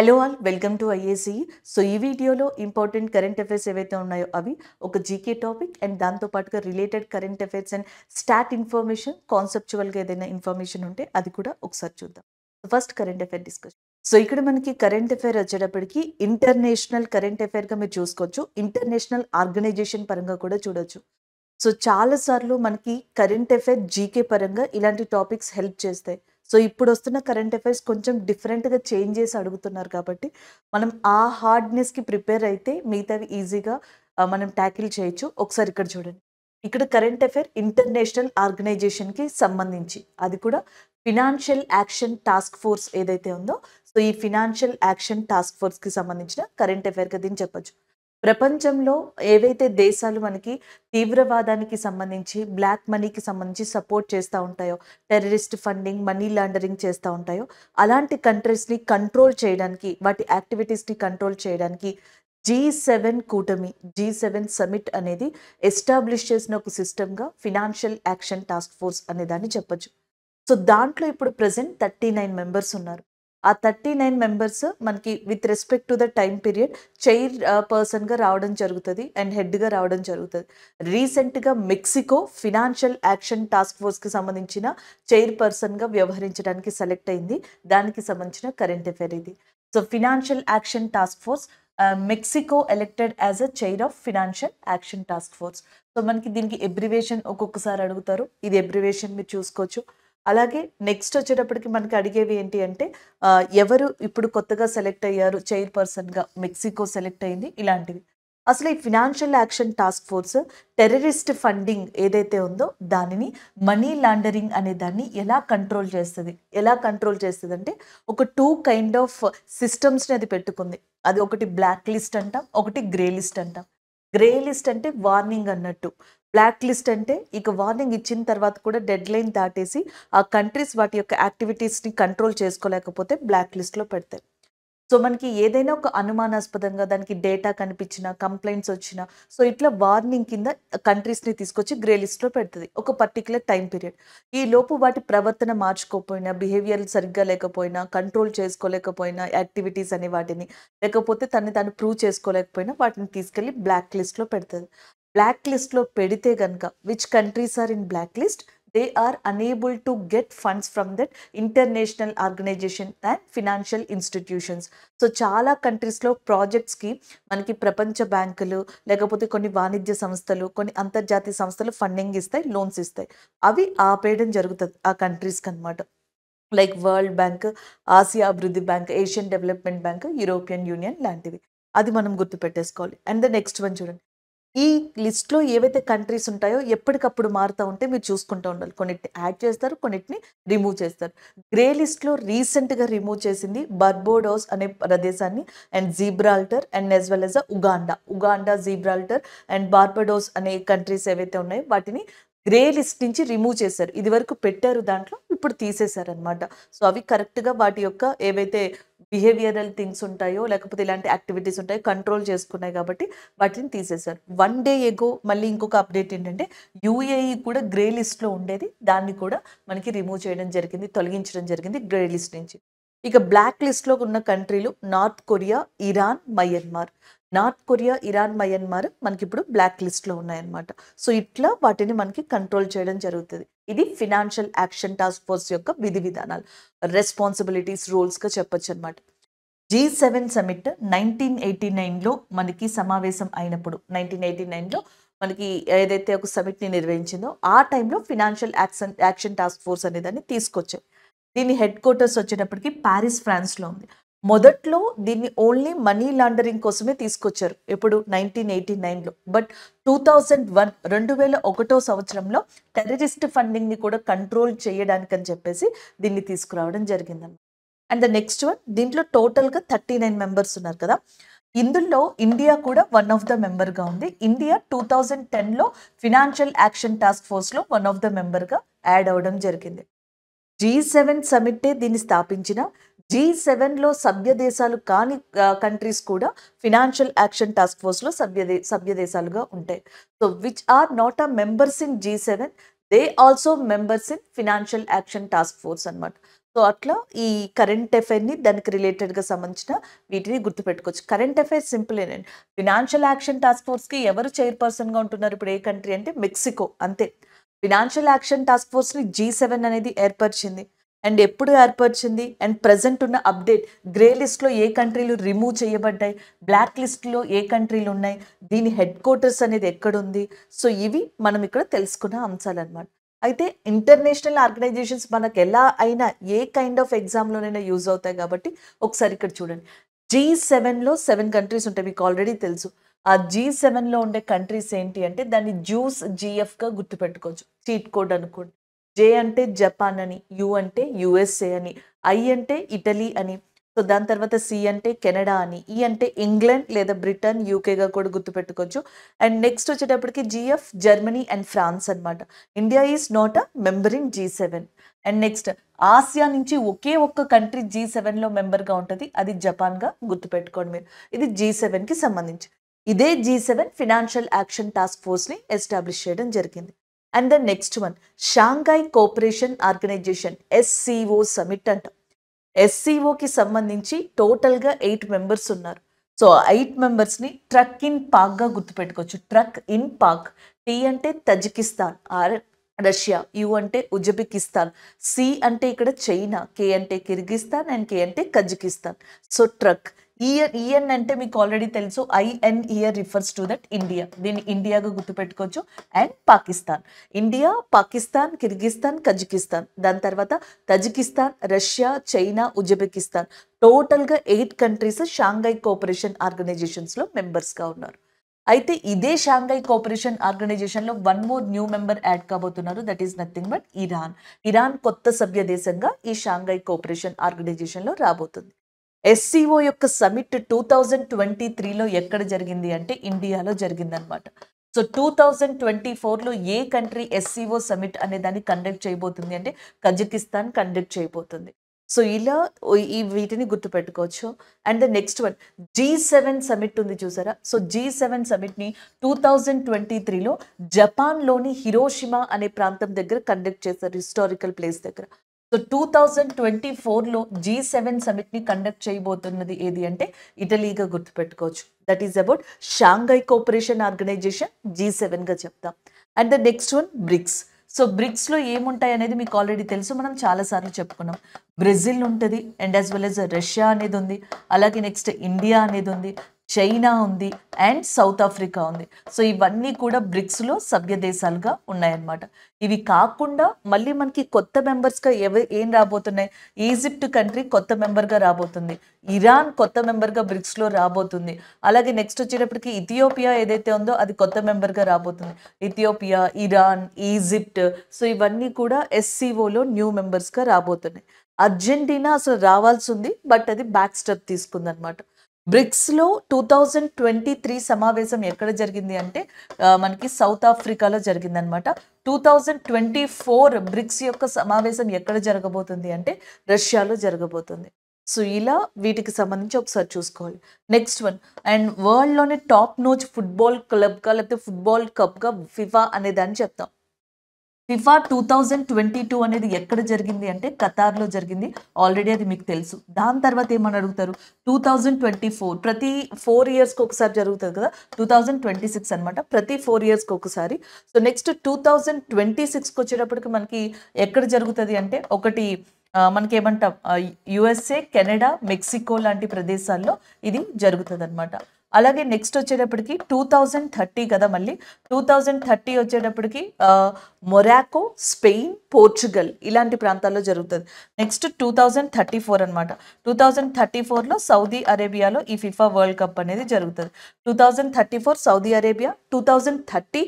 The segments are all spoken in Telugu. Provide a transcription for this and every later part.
hello all welcome to IAC so ఈ వీడియోలో ఇంపార్టెంట్ కరెంట్ అఫైర్స్ ఏవైతే ఉన్నాయో అవి ఒక జీకే టాపిక్ అండ్ దాంతోపాటుగా related current affairs and static information కాన్సెప్చువల్గా ఏదైనా ఇన్ఫర్మేషన్ ఉంటే అది కూడా ఒకసారి చూద్దాం first current affair discussion so ఇక్కడ మనకి కరెంట్ అఫైర్ వచ్చేటప్పటికి ఇంటర్నేషనల్ కరెంట్ అఫైర్గా మీరు చూసుకోవచ్చు ఇంటర్నేషనల్ ఆర్గనైజేషన్ పరంగా కూడా చూడొచ్చు సో చాలాసార్లు మనకి కరెంట్ అఫైర్ జీకే పరంగా ఇలాంటి టాపిక్స్ హెల్ప్ చేస్తాయి సో ఇప్పుడు వస్తున్న కరెంట్ అఫైర్స్ కొంచెం డిఫరెంట్గా చేంజ్ చేసి అడుగుతున్నారు కాబట్టి మనం ఆ హార్డ్నెస్కి ప్రిపేర్ అయితే మిగతావి ఈజీగా మనం ట్యాకిల్ చేయొచ్చు ఒకసారి ఇక్కడ చూడండి ఇక్కడ కరెంట్ అఫైర్ ఇంటర్నేషనల్ ఆర్గనైజేషన్కి సంబంధించి అది కూడా ఫినాన్షియల్ యాక్షన్ టాస్క్ ఫోర్స్ ఏదైతే ఉందో సో ఈ ఫినాన్షియల్ యాక్షన్ టాస్క్ ఫోర్స్కి సంబంధించిన కరెంట్ అఫైర్గా దీన్ని చెప్పచ్చు ప్రపంచంలో ఏవైతే దేశాలు మనకి తీవ్రవాదానికి సంబంధించి బ్లాక్ మనీకి సంబంధించి సపోర్ట్ చేస్తూ ఉంటాయో టెర్రరిస్ట్ ఫండింగ్ మనీ లాండరింగ్ చేస్తూ ఉంటాయో అలాంటి కంట్రీస్ని కంట్రోల్ చేయడానికి వాటి యాక్టివిటీస్ని కంట్రోల్ చేయడానికి జీ సెవెన్ కూటమి జీ సెవెన్ సమిట్ అనేది ఎస్టాబ్లిష్ చేసిన ఒక సిస్టమ్గా ఫినాన్షియల్ యాక్షన్ టాస్క్ ఫోర్స్ అనేదాన్ని చెప్పచ్చు సో దాంట్లో ఇప్పుడు ప్రజెంట్ థర్టీ నైన్ మెంబర్స్ ఉన్నారు ఆ థర్టీ నైన్ మెంబర్స్ మనకి with respect to the time period chair పర్సన్గా రావడం జరుగుతుంది అండ్ హెడ్గా రావడం జరుగుతుంది రీసెంట్గా మెక్సికో ఫినాన్షియల్ యాక్షన్ టాస్క్ ఫోర్స్కి సంబంధించిన చైర్ పర్సన్గా వ్యవహరించడానికి సెలెక్ట్ అయింది దానికి సంబంధించిన కరెంట్ అఫైర్ ఇది so financial action task force Mexico elected as a chair of financial action task force so మనకి దీనికి ఎబ్రివేషన్ ఒక్కొక్కసారి అడుగుతారు ఇది ఎబ్రివేషన్ మీరు చూసుకోవచ్చు అలాగే నెక్స్ట్ వచ్చేటప్పటికి మనకి అడిగేవి ఏంటి అంటే ఎవరు ఇప్పుడు కొత్తగా సెలెక్ట్ అయ్యారు చైర్ పర్సన్గా మెక్సికో సెలెక్ట్ అయింది ఇలాంటివి అసలు ఈ financial action task force terrorist funding ఏదైతే ఉందో దానిని మనీ లాండరింగ్ అనే దాన్ని ఎలా కంట్రోల్ చేస్తుంది ఎలా కంట్రోల్ చేస్తుంది అంటే ఒక టూ కైండ్ ఆఫ్ సిస్టమ్స్ని అది పెట్టుకుంది అది ఒకటి బ్లాక్ లిస్ట్ అంటాం ఒకటి గ్రే లిస్ట్ అంటాం గ్రే లిస్ట్ అంటే వార్నింగ్ అన్నట్టు బ్లాక్ లిస్ట్ అంటే ఇక వార్నింగ్ ఇచ్చిన తర్వాత కూడా డెడ్ లైన్ దాటేసి ఆ కంట్రీస్ వాటి యొక్క యాక్టివిటీస్ని కంట్రోల్ చేసుకోలేకపోతే బ్లాక్ లిస్ట్లో పెడతాయి సో మనకి ఏదైనా ఒక అనుమానాస్పదంగా దానికి డేటా కనిపించిన కంప్లైంట్స్ వచ్చినా సో ఇట్లా వార్నింగ్ కింద కంట్రీస్ని తీసుకొచ్చి గ్రే లిస్ట్లో పెడుతుంది ఒక పర్టికులర్ టైం పీరియడ్ ఈ లోపు వాటి ప్రవర్తన మార్చుకోపోయినా బిహేవియర్ సరిగ్గా లేకపోయినా కంట్రోల్ చేసుకోలేకపోయినా యాక్టివిటీస్ అనే వాటిని లేకపోతే తను తను ప్రూవ్ చేసుకోలేకపోయినా వాటిని తీసుకెళ్ళి బ్లాక్ లిస్ట్లో పెడుతుంది బ్లాక్ లిస్ట్లో పెడితే కనుక which countries are in black list they are unable to get funds from that international organization and financial institutions so చాలా కంట్రీస్లో ప్రాజెక్ట్స్కి మనకి ప్రపంచ బ్యాంకులు లేకపోతే కొన్ని వాణిజ్య సంస్థలు కొన్ని అంతర్జాతీయ సంస్థలు ఫండింగ్ ఇస్తాయి లోన్స్ ఇస్తాయి అవి ఆపేయడం జరుగుతుంది ఆ కంట్రీస్కి అనమాట లైక్ వరల్డ్ బ్యాంక్ ఆసియా అభివృద్ధి bank Asian development bank European union లాంటివి అది మనం గుర్తుపెట్టేసుకోవాలి అండ్ ద నెక్స్ట్ వన్ చూడండి ఈ లిస్ట్లో ఏవైతే కంట్రీస్ ఉంటాయో ఎప్పటికప్పుడు మారుతూ ఉంటే మీరు చూసుకుంటూ ఉండాలి కొన్నిటిని యాడ్ చేస్తారు కొన్నిటిని రిమూవ్ చేస్తారు గ్రే లిస్ట్లో రీసెంట్గా రిమూవ్ చేసింది బర్బోడోస్ అనే ప్రదేశాన్ని and Gibraltar and as well as a Uganda Uganda Gibraltar and Barbados అనే కంట్రీస్ ఏవైతే ఉన్నాయో వాటిని గ్రే లిస్ట్ నుంచి రిమూవ్ చేశారు ఇది వరకు పెట్టారు దాంట్లో ఇప్పుడు తీసేశారనమాట సో అవి కరెక్ట్గా వాటి యొక్క ఏవైతే బిహేవియరల్ థింగ్స్ ఉంటాయో లేకపోతే ఇలాంటి యాక్టివిటీస్ ఉంటాయో కంట్రోల్ చేసుకున్నాయి కాబట్టి వాటిని తీసేశారు వన్ డే ఎగో మళ్ళీ ఇంకొక అప్డేట్ ఏంటంటే యూఏఈ e కూడా గ్రే లిస్ట్లో ఉండేది దాన్ని కూడా మనకి రిమూవ్ చేయడం జరిగింది తొలగించడం జరిగింది గ్రే లిస్ట్ నుంచి ఇక బ్లాక్ లిస్ట్లో ఉన్న కంట్రీలు North Korea Iran Myanmar North Korea Iran Myanmar మనకి ఇప్పుడు బ్లాక్ లిస్ట్లో ఉన్నాయన్నమాట సో ఇట్లా వాటిని మనకి కంట్రోల్ చేయడం జరుగుతుంది ఇది ఫినాన్షియల్ యాక్షన్ టాస్క్ ఫోర్స్ యొక్క విధి విధానాలు రెస్పాన్సిబిలిటీస్ రూల్స్గా చెప్పొచ్చు అనమాట G seven summit nineteen eighty నైన్లో మనకి సమావేశం అయినప్పుడు నైన్టీన్ ఎయిటీ నైన్లో మనకి ఏదైతే ఒక సమిట్ని నిర్వహించిందో ఆ టైంలో financial action action task force అనేదాన్ని తీసుకొచ్చాయి దీని హెడ్ క్వార్టర్స్ వచ్చేటప్పటికి ప్యారిస్ ఫ్రాన్స్లో ఉంది మొదట్లో దీన్ని ఓన్లీ మనీ లాండరింగ్ కోసమే తీసుకొచ్చారు ఎప్పుడు నైన్టీన్ ఎయిటీ నైన్లో బట్ టూ థౌజండ్ వన్ రెండు వేల ఒకటో సంవత్సరంలో టెర్రరిస్ట్ ఫండింగ్ని కూడా కంట్రోల్ చేయడానికని చెప్పేసి దీన్ని తీసుకురావడం జరిగిందండి అండ్ ద నెక్స్ట్ వన్ దీంట్లో టోటల్గా థర్టీ నైన్ మెంబర్స్ ఉన్నారు కదా ఇందులో ఇండియా కూడా వన్ ఆఫ్ ద మెంబర్గా ఉంది ఇండియా టూ థౌజండ్ టెన్లో ఫినాన్షియల్ యాక్షన్ టాస్క్ ఫోర్స్లో వన్ ఆఫ్ ద మెంబర్గా యాడ్ అవ్వడం జరిగింది జీ సెవెన్ సమిట్టే దీన్ని స్థాపించిన జీ సెవెన్లో సభ్య దేశాలు కాని కంట్రీస్ కూడా ఫినాన్షియల్ యాక్షన్ టాస్క్ ఫోర్స్లో సభ్య సభ్య దేశాలుగా ఉంటాయి so which are not a members in G seven they also members in financial action task force అనమాట సో అట్లా ఈ కరెంట్ అఫైర్ని దానికి రిలేటెడ్గా సంబంధించిన వీటిని గుర్తుపెట్టుకోవచ్చు కరెంట్ అఫైర్ సింపుల్ ఏనండి ఫినాన్షియల్ యాక్షన్ టాస్క్ ఫోర్స్కి ఎవరు చైర్పర్సన్గా ఉంటున్నారు ఇప్పుడు ఏ కంట్రీ అంటే మెక్సికో అంతే ఫినాన్షియల్ యాక్షన్ టాస్క్ ఫోర్స్ని జీ సెవెన్ అనేది ఏర్పరిచింది అండ్ ఎప్పుడు ఏర్పరిచింది అండ్ ప్రజెంట్ ఉన్న అప్డేట్ గ్రే లిస్ట్లో ఏ కంట్రీలు రిమూవ్ చేయబడ్డాయి బ్లాక్ లిస్ట్లో ఏ కంట్రీలు ఉన్నాయి దీని హెడ్ క్వార్టర్స్ అనేది ఎక్కడుంది సో ఇవి మనం ఇక్కడ తెలుసుకున్న అంశాలు అనమాట అయితే ఇంటర్నేషనల్ ఆర్గనైజేషన్స్ మనకు ఎలా అయినా ఏ కైండ్ ఆఫ్ ఎగ్జామ్లోనైనా యూజ్ అవుతాయి కాబట్టి ఒకసారి ఇక్కడ చూడండి జీ సెవెన్లో సెవెన్ కంట్రీస్ ఉంటాయి మీకు ఆల్రెడీ తెలుసు ఆ జీ సెవెన్లో ఉండే కంట్రీస్ ఏంటి అంటే దాన్ని జ్యూస్ జీఎఫ్గా గుర్తుపెట్టుకోవచ్చు చీట్ కోడ్ అనుకోండి జే అంటే జపాన్ అని యు అంటే యుఎస్ఏ అని ఐ అంటే ఇటలీ అని సో దాని తర్వాత సి అంటే కెనడా అని ఈ e అంటే ఇంగ్లాండ్ లేదా బ్రిటన్ యూకేగా కూడా గుర్తుపెట్టుకోవచ్చు అండ్ నెక్స్ట్ వచ్చేటప్పటికి జిఎఫ్ జర్మనీ అండ్ ఫ్రాన్స్ అనమాట India is not a member in G seven and next ఆసియా నుంచి ఒకే ఒక్క కంట్రీ జీ సెవెన్లో మెంబర్గా ఉంటుంది అది జపాన్గా గుర్తుపెట్టుకోండి మీరు ఇది జీ సెవెన్కి సంబంధించి ఇదే G seven financial action task ఫోర్స్ని ఎస్టాబ్లిష్ చేయడం జరిగింది and then next one Shanghai cooperation organization SCO summit అంట ఎస్సీఓకి సంబంధించి టోటల్గా ఎయిట్ మెంబర్స్ ఉన్నారు సో ఎయిట్ మెంబర్స్ని ట్రక్ ఇన్ పాక్గా గుర్తుపెట్టుకోవచ్చు ట్రక్ ఇన్ పాక్ టీ అంటే తజికిస్తాన్ ఆర్ రష్యా యు అంటే ఉజ్బెకిస్తాన్ సి అంటే ఇక్కడ చైనా కే అంటే కిర్గిస్తాన్ అండ్ కే అంటే Kazakhstan so truck here IN అంటే మీకు ఆల్రెడీ తెలుసు IN here refers to that India దీన్ని ఇండియాగా గుర్తుపెట్టుకోవచ్చు and Pakistan India Pakistan Kyrgyzstan Kazakhstan దాని తర్వాత తజికిస్తాన్ రష్యా చైనా ఉజ్బెకిస్తాన్ టోటల్గా ఎయిట్ కంట్రీస్ షాంఘై కోఆపరేషన్ ఆర్గనైజేషన్స్లో మెంబర్స్గా ఉన్నారు అయితే ఇదే షాంఘై కోఆపరేషన్ ఆర్గనైజేషన్లో one more new member add కాబోతున్నారు that is nothing but Iran Iran కొత్త సభ్య దేశంగా ఈ షాంఘై కోఆపరేషన్ ఆర్గనైజేషన్లో రాబోతుంది ఎస్సీఓ యొక్క సమిట్ టూ థౌజండ్ ట్వంటీ త్రీలో ఎక్కడ జరిగింది అంటే ఇండియాలో జరిగిందనమాట సో టూ థౌజండ్ ట్వంటీ ఫోర్లో ఏ కంట్రీ ఎస్సీఓ సమిట్ అనే దాన్ని కండక్ట్ చేయబోతుంది అంటే కజకిస్తాన్ కండక్ట్ చేయబోతుంది సో ఇలా ఈ వీటిని గుర్తుపెట్టుకోవచ్చు and the next one G seven summit ఉంది చూసారా సో జీ సెవెన్ సమిట్ని టూ థౌజండ్ ట్వంటీ త్రీలో జపాన్లోని హిరోషిమా అనే ప్రాంతం దగ్గర కండక్ట్ చేశారు హిస్టారికల్ ప్లేస్ దగ్గర సో టూ థౌజండ్ ట్వంటీ ఫోర్లో జీ సెవెన్ సమిట్ని కండక్ట్ చేయబోతున్నది ఏది అంటే ఇటలీగా గుర్తుపెట్టుకోవచ్చు that is about Shanghai cooperation organisation G సెవెన్గా చెప్తాం and the next one BRICS so బ్రిక్స్లో ఏముంటాయి అనేది మీకు ఆల్రెడీ తెలుసు మనం చాలాసార్లు చెప్పుకున్నాం బ్రెజిల్ ఉంటుంది and as well as Russia అనేది ఉంది అలాగే నెక్స్ట్ ఇండియా అనేది ఉంది చైనా ఉంది అండ్ సౌత్ ఆఫ్రికా ఉంది సో ఇవన్నీ కూడా బ్రిక్స్లో సభ్య దేశాలుగా ఉన్నాయన్నమాట ఇవి కాకుండా మళ్ళీ మనకి కొత్త మెంబర్స్గా ఎవ ఏం రాబోతున్నాయి ఈజిప్ట్ కంట్రీ కొత్త మెంబర్గా రాబోతుంది ఇరాన్ కొత్త మెంబర్గా బ్రిక్స్లో రాబోతుంది అలాగే నెక్స్ట్ వచ్చేటప్పటికి ఇథియోపియా ఏదైతే ఉందో అది కొత్త మెంబర్గా రాబోతుంది ఇథియోపియా ఇరాన్ ఈజిప్ట్ సో ఇవన్నీ కూడా ఎస్సీఓలో న్యూ మెంబర్స్గా రాబోతున్నాయి అర్జెంటీనా అసలు రావాల్సి ఉంది బట్ అది బ్యాక్ స్టెప్ తీసుకుందనమాట బ్రిక్స్లో టూ థౌజండ్ ట్వంటీ త్రీ సమావేశం ఎక్కడ జరిగింది అంటే మనకి సౌత్ ఆఫ్రికాలో జరిగిందనమాట two thousand twenty four BRICS యొక్క సమావేశం ఎక్కడ జరగబోతుంది అంటే రష్యాలో జరగబోతుంది సో ఇలా వీటికి సంబంధించి ఒకసారి చూసుకోవాలి నెక్స్ట్ వన్ అండ్ వరల్డ్లోనే టాప్ నోచ్ ఫుట్బాల్ క్లబ్గా లేకపోతే ఫుట్బాల్ కప్గా ఫిఫా అనే దాన్ని చెప్తాం FIFA two thousand twenty two అనేది ఎక్కడ జరిగింది అంటే కతార్లో జరిగింది ఆల్రెడీ అది మీకు తెలుసు దాని తర్వాత ఏమని అడుగుతారు టూ థౌజండ్ ట్వంటీ ఫోర్ ప్రతి ఫోర్ ఇయర్స్కి ఒకసారి జరుగుతుంది కదా టూ థౌజండ్ ట్వంటీ సిక్స్ అనమాట ప్రతి ఫోర్ ఇయర్స్కి ఒకసారి so next two thousand twenty సిక్స్కి వచ్చేటప్పటికి మనకి ఎక్కడ జరుగుతుంది అంటే ఒకటి మనకి ఏమంటాం యుఎస్ఏ కెనడా మెక్సికో లాంటి ప్రదేశాల్లో ఇది జరుగుతుంది అనమాట అలాగే నెక్స్ట్ వచ్చేటప్పటికి టూ థౌజండ్ థర్టీ కదా మళ్ళీ టూ థౌజండ్ థర్టీ వచ్చేటప్పటికి మొరాకో స్పెయిన్ పోర్చుగల్ ఇలాంటి ప్రాంతాల్లో జరుగుతుంది next two thousand thirty four అనమాట టూ థౌజండ్ థర్టీ ఫోర్లో సౌదీ అరేబియాలో ఈ ఫిఫా వరల్డ్ కప్ అనేది జరుగుతుంది two thousand thirty four Saudi Arabia two thousand thirty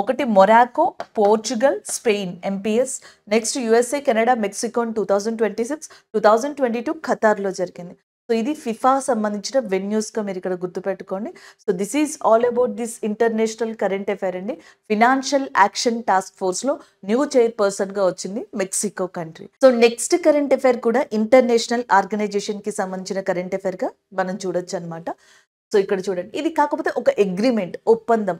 ఒకటి మొరాకో పోర్చుగల్ స్పెయిన్ ఎంపీఎస్ next USA Canada Mexico two thousand twenty six two thousand twenty two ఖతార్లో జరిగింది సో ఇది ఫిఫా సంబంధించిన వెన్యూస్గా మీరు ఇక్కడ గుర్తుపెట్టుకోండి so this is all about this international current affair అండి ఫినాన్షియల్ యాక్షన్ టాస్క్ ఫోర్స్లో న్యూ చైర్పర్సన్గా వచ్చింది Mexico country so next current affair కూడా ఇంటర్నేషనల్ ఆర్గనైజేషన్కి సంబంధించిన కరెంట్ గా మనం చూడొచ్చు అనమాట సో ఇక్కడ చూడండి ఇది కాకపోతే ఒక అగ్రిమెంట్ ఒప్పందం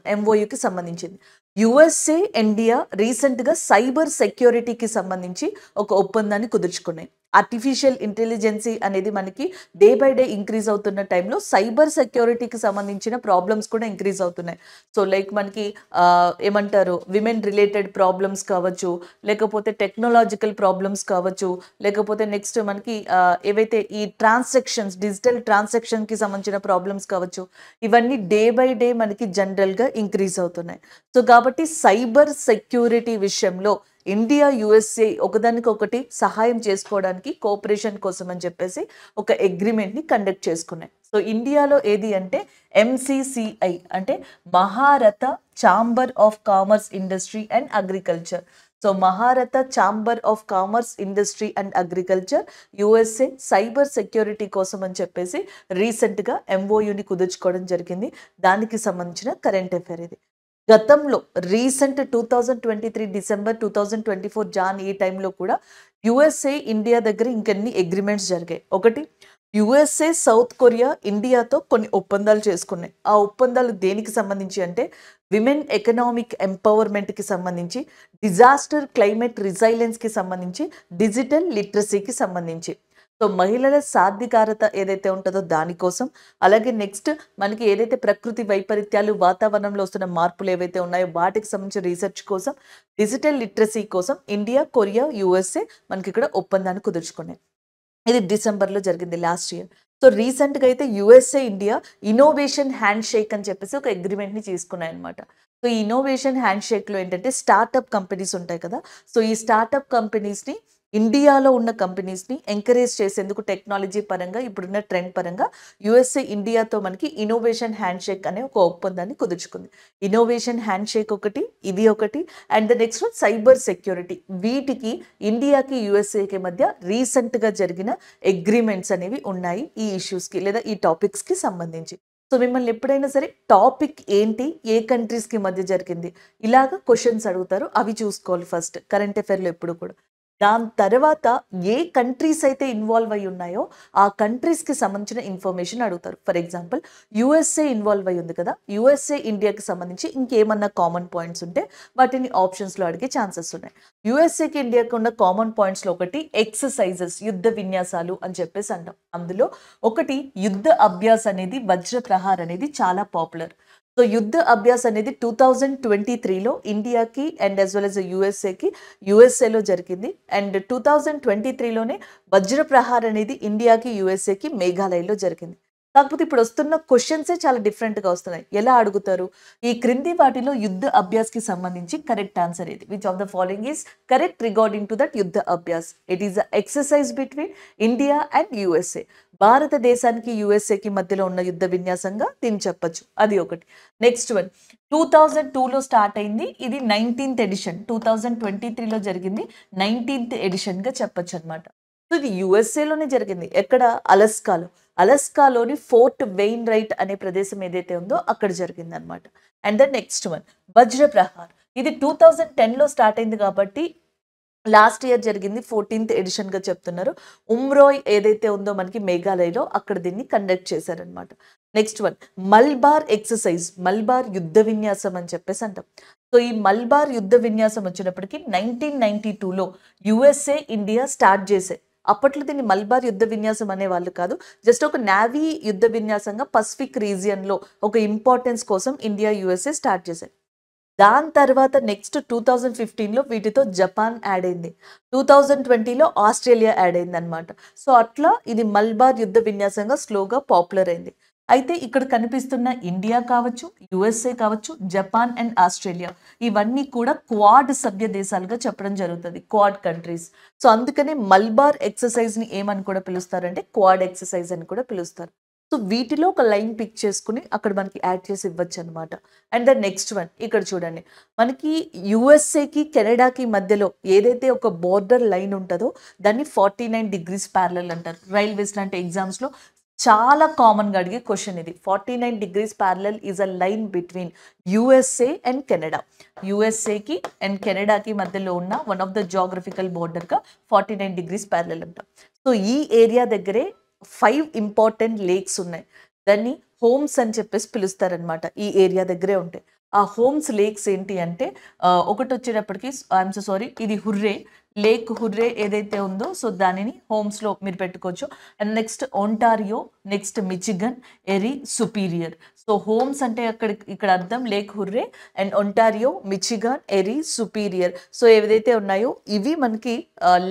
కి సంబంధించింది యుఎస్ఏ ఇండియా రీసెంట్గా సైబర్ సెక్యూరిటీకి సంబంధించి ఒక ఒప్పందాన్ని కుదుర్చుకున్నాయి ఆర్టిఫిషియల్ ఇంటెలిజెన్సీ అనేది మనకి డే బై డే ఇంక్రీజ్ అవుతున్న టైంలో సైబర్ సెక్యూరిటీకి సంబంధించిన ప్రాబ్లమ్స్ కూడా ఇంక్రీజ్ అవుతున్నాయి సో లైక్ మనకి ఏమంటారు విమెన్ రిలేటెడ్ ప్రాబ్లమ్స్ కావచ్చు లేకపోతే టెక్నాలజికల్ ప్రాబ్లమ్స్ కావచ్చు లేకపోతే నెక్స్ట్ మనకి ఏవైతే ఈ ట్రాన్సాక్షన్స్ డిజిటల్ ట్రాన్సాక్షన్కి సంబంధించిన ప్రాబ్లమ్స్ కావచ్చు ఇవన్నీ డే బై డే మనకి జనరల్గా ఇంక్రీజ్ అవుతున్నాయి సో కాబట్టి సైబర్ సెక్యూరిటీ విషయంలో ఇండియా యుఎస్ఏ ఒకదానికొకటి సహాయం చేసుకోవడానికి కోఆపరేషన్ కోసం అని చెప్పేసి ఒక అగ్రిమెంట్ని కండక్ట్ చేసుకున్నాయి సో ఇండియాలో ఏది అంటే ఎంసీసీఐ అంటే Mahratta chamber of commerce industry and agriculture so Mahratta chamber of commerce industry and agriculture USA cyber security కోసం అని చెప్పేసి రీసెంట్గా ఎంఓయుని కుదుర్చుకోవడం జరిగింది దానికి సంబంధించిన కరెంట్ అఫైర్ ఇది గతంలో recent two thousand twenty three December two thousand twenty four జాన్ ఈ టైంలో కూడా యుఎస్ఏ ఇండియా దగ్గర ఇంకెన్ని అగ్రిమెంట్స్ జరిగాయి ఒకటి యుఎస్ఏ సౌత్ కొరియా ఇండియాతో కొన్ని ఒప్పందాలు చేసుకున్నాయి ఆ ఒప్పందాలు దేనికి సంబంధించి అంటే విమెన్ ఎకనామిక్ ఎంపవర్మెంట్కి సంబంధించి డిజాస్టర్ క్లైమేట్ రిజైలెన్స్కి సంబంధించి డిజిటల్ లిటరసీకి సంబంధించి సో మహిళల సాధికారత ఏదైతే ఉంటుందో దానికోసం అలాగే నెక్స్ట్ మనకి ఏదైతే ప్రకృతి వైపరీత్యాలు వాతావరణంలో వస్తున్న మార్పులు ఏవైతే ఉన్నాయో వాటికి సంబంధించిన రీసెర్చ్ కోసం డిజిటల్ లిటరసీ కోసం ఇండియా కొరియా యుఎస్ఏ మనకి ఇక్కడ ఒప్పందాన్ని కుదుర్చుకున్నాయి ఇది డిసెంబర్లో జరిగింది లాస్ట్ ఇయర్ సో రీసెంట్గా అయితే USA India innovation hand shake అని చెప్పేసి ఒక అగ్రిమెంట్ని తీసుకున్నాయి అనమాట సో ఈ ఇన్నోవేషన్ హ్యాండ్ షేక్లో ఏంటంటే స్టార్టప్ కంపెనీస్ ఉంటాయి కదా సో ఈ స్టార్టప్ కంపెనీస్ని ఇండియాలో ఉన్న కంపెనీస్ని ఎంకరేజ్ చేసేందుకు టెక్నాలజీ పరంగా ఇప్పుడున్న ట్రెండ్ పరంగా యుఎస్ఏ ఇండియాతో మనకి ఇన్నోవేషన్ హ్యాండ్ షేక్ అనే ఒక ఒప్పందాన్ని కుదుర్చుకుంది ఇన్నోవేషన్ హ్యాండ్ షేక్ ఒకటి ఇది ఒకటి and the next one cyber security వీటికి ఇండియాకి యుఎస్ఏకి మధ్య రీసెంట్గా జరిగిన అగ్రిమెంట్స్ అనేవి ఉన్నాయి ఈ ఇష్యూస్కి లేదా ఈ టాపిక్స్కి సంబంధించి సో మిమ్మల్ని ఎప్పుడైనా సరే టాపిక్ ఏంటి ఏ కంట్రీస్కి మధ్య జరిగింది ఇలాగ క్వశ్చన్స్ అడుగుతారు అవి చూసుకోవాలి ఫస్ట్ కరెంట్ అఫైర్లో ఎప్పుడు కూడా దాని తర్వాత ఏ కంట్రీస్ అయితే ఇన్వాల్వ్ అయి ఉన్నాయో ఆ కంట్రీస్కి సంబంధించిన ఇన్ఫర్మేషన్ అడుగుతారు ఫర్ ఎగ్జాంపుల్ యుఎస్ఏ ఇన్వాల్వ్ అయి ఉంది కదా యుఎస్ఏ ఇండియాకి సంబంధించి ఇంకేమన్నా కామన్ పాయింట్స్ ఉంటే వాటిని ఆప్షన్స్లో అడిగే ఛాన్సెస్ ఉన్నాయి యుఎస్ఏకి ఇండియాకి ఉన్న కామన్ పాయింట్స్లో ఒకటి ఎక్సర్సైజెస్ యుద్ధ విన్యాసాలు అని చెప్పేసి అంటాం అందులో ఒకటి యుద్ధ అభ్యాస్ అనేది వజ్ర ప్రహార్ అనేది చాలా పాపులర్ సో యుద్ధ అభ్యాస్ అనేది టూ థౌజండ్ ట్వంటీ త్రీలో ఇండియాకి అండ్ యాజ్ వెల్ ఎస్ యుఎస్ఏకి యుఎస్ఏలో జరిగింది అండ్ టూ థౌజండ్ ట్వంటీ త్రీలోనే వజ్రప్రహార్ అనేది ఇండియాకి యుఎస్ఏకి మేఘాలయలో జరిగింది కాకపోతే ఇప్పుడు వస్తున్న క్వశ్చన్సే చాలా డిఫరెంట్గా వస్తున్నాయి ఎలా అడుగుతారు ఈ క్రింది వాటిలో యుద్ధ అభ్యాస్కి సంబంధించి కరెక్ట్ ఆన్సర్ ఏది which of the following is correct regarding to that Yudh Abhyas it is a exercise between India and USA భారతదేశానికి యుఎస్ఏకి మధ్యలో ఉన్న యుద్ధ విన్యాసంగా దీన్ని చెప్పచ్చు అది ఒకటి నెక్స్ట్ వన్ టూ థౌజండ్ టూలో స్టార్ట్ అయింది ఇది nineteenth edition two thousand twenty త్రీలో జరిగింది నైన్టీన్త్ ఎడిషన్గా చెప్పచ్చు అనమాట సో ఇది యుఎస్ఏలోనే జరిగింది ఎక్కడ అలస్కాలో అలస్కాలోని ఫోర్ట్ వెయిన్ రైట్ అనే ప్రదేశం ఏదైతే ఉందో అక్కడ జరిగింది అనమాట అండ్ ద నెక్స్ట్ వన్ వజ్ర ప్రహార్ ఇది టూ థౌజండ్ టెన్లో స్టార్ట్ అయింది కాబట్టి లాస్ట్ ఇయర్ జరిగింది ఫోర్టీన్త్ ఎడిషన్గా చెప్తున్నారు ఉమ్రోయ్ ఏదైతే ఉందో మనకి మేఘాలయలో అక్కడ దీన్ని కండక్ట్ చేశారనమాట next one Malabar exercise Malabar యుద్ధ విన్యాసం అని చెప్పేసి అంటాం సో ఈ మల్బార్ యుద్ధ విన్యాసం వచ్చినప్పటికీ నైన్టీన్ నైన్టీ టూలో యుఎస్ఏ ఇండియా స్టార్ట్ చేసే అప్పట్లో దీన్ని మల్బార్ యుద్ధ విన్యాసం అనేవాళ్ళు కాదు జస్ట్ ఒక నావీ యుద్ధ విన్యాసంగా పసిఫిక్ రీజియన్లో ఒక ఇంపార్టెన్స్ కోసం ఇండియా యుఎస్ఏ స్టార్ట్ చేశాయి దాని తర్వాత నెక్స్ట్ టూ థౌజండ్ ఫిఫ్టీన్లో వీటితో జపాన్ యాడ్ అయింది టూ థౌజండ్ ట్వంటీలో ఆస్ట్రేలియా యాడ్ అయింది అనమాట సో అట్లా ఇది మల్బార్ యుద్ధ విన్యాసంగా స్లోగా పాపులర్ అయింది అయితే ఇక్కడ కనిపిస్తున్న ఇండియా కావచ్చు యుఎస్ఏ కావచ్చు జపాన్ అండ్ ఆస్ట్రేలియా ఇవన్నీ కూడా క్వాడ్ సభ్య దేశాలుగా చెప్పడం జరుగుతుంది క్వాడ్ కంట్రీస్ సో అందుకనే మల్బార్ ఎక్సర్సైజ్ని ఏమని కూడా పిలుస్తారంటే క్వాడ్ ఎక్సర్సైజ్ అని కూడా పిలుస్తారు సో వీటిలో ఒక లైన్ పిక్ చేసుకుని అక్కడ మనకి యాడ్ చేసి ఇవ్వచ్చు అనమాట అండ్ ద నెక్స్ట్ వన్ ఇక్కడ చూడండి మనకి యుఎస్ఏకి కెనడాకి మధ్యలో ఏదైతే ఒక బోర్డర్ లైన్ ఉంటుందో దాన్ని ఫార్టీ నైన్ డిగ్రీస్ ప్యారలల్ అంటారు రైల్వేస్ లాంటి ఎగ్జామ్స్లో చాలా కామన్గా అడిగే క్వశ్చన్ ఇది forty nine degrees parallel is a line between USA and Canada యుఎస్ఏకి అండ్ కెనడాకి మధ్యలో ఉన్న వన్ ఆఫ్ ద జాగ్రఫికల్ బోర్డర్గా ఫార్టీ నైన్ డిగ్రీస్ ప్యారలల్ అంటాం సో ఈ ఏరియా దగ్గరే ఫైవ్ ఇంపార్టెంట్ లేక్స్ ఉన్నాయి దాన్ని హోమ్స్ అని చెప్పేసి పిలుస్తారనమాట ఈ ఏరియా దగ్గరే ఉంటాయి ఆ హోమ్స్ లేక్స్ ఏంటి అంటే ఒకటి వచ్చేటప్పటికి ఐఎమ్ సో సారీ ఇది హుర్రే లేక్ హుర్రే ఏదైతే ఉందో సో దానిని హోమ్స్లో మీరు పెట్టుకోవచ్చు and next Ontario next Michigan Erie Superior so HOMES అంటే అక్కడ ఇక్కడ అర్థం lake Huron and Ontario Michigan Erie Superior so ఏదైతే ఉన్నాయో ఇవి మనకి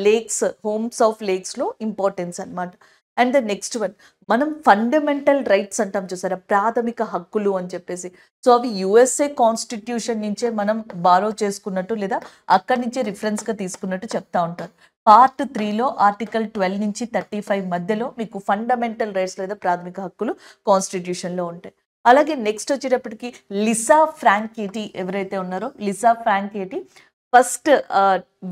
లేక్స్ హోమ్స్ ఆఫ్ లేక్స్లో ఇంపార్టెన్స్ అనమాట అండ్ ద నెక్స్ట్ వన్ మనం ఫండమెంటల్ రైట్స్ అంటాం చూసారా ప్రాథమిక హక్కులు అని చెప్పేసి సో అవి యుఎస్ఏ కాన్స్టిట్యూషన్ నుంచే మనం బారో చేసుకున్నట్టు లేదా అక్కడి నుంచే రిఫరెన్స్గా తీసుకున్నట్టు చెప్తా ఉంటారు పార్ట్ త్రీలో ఆర్టికల్ ట్వెల్వ్ నుంచి థర్టీ ఫైవ్ మధ్యలో మీకు ఫండమెంటల్ రైట్స్ లేదా ప్రాథమిక హక్కులు కాన్స్టిట్యూషన్లో ఉంటాయి అలాగే నెక్స్ట్ వచ్చేటప్పటికి లిసా ఫ్రాంకేటి ఎవరైతే ఉన్నారో Lisa Franchetti first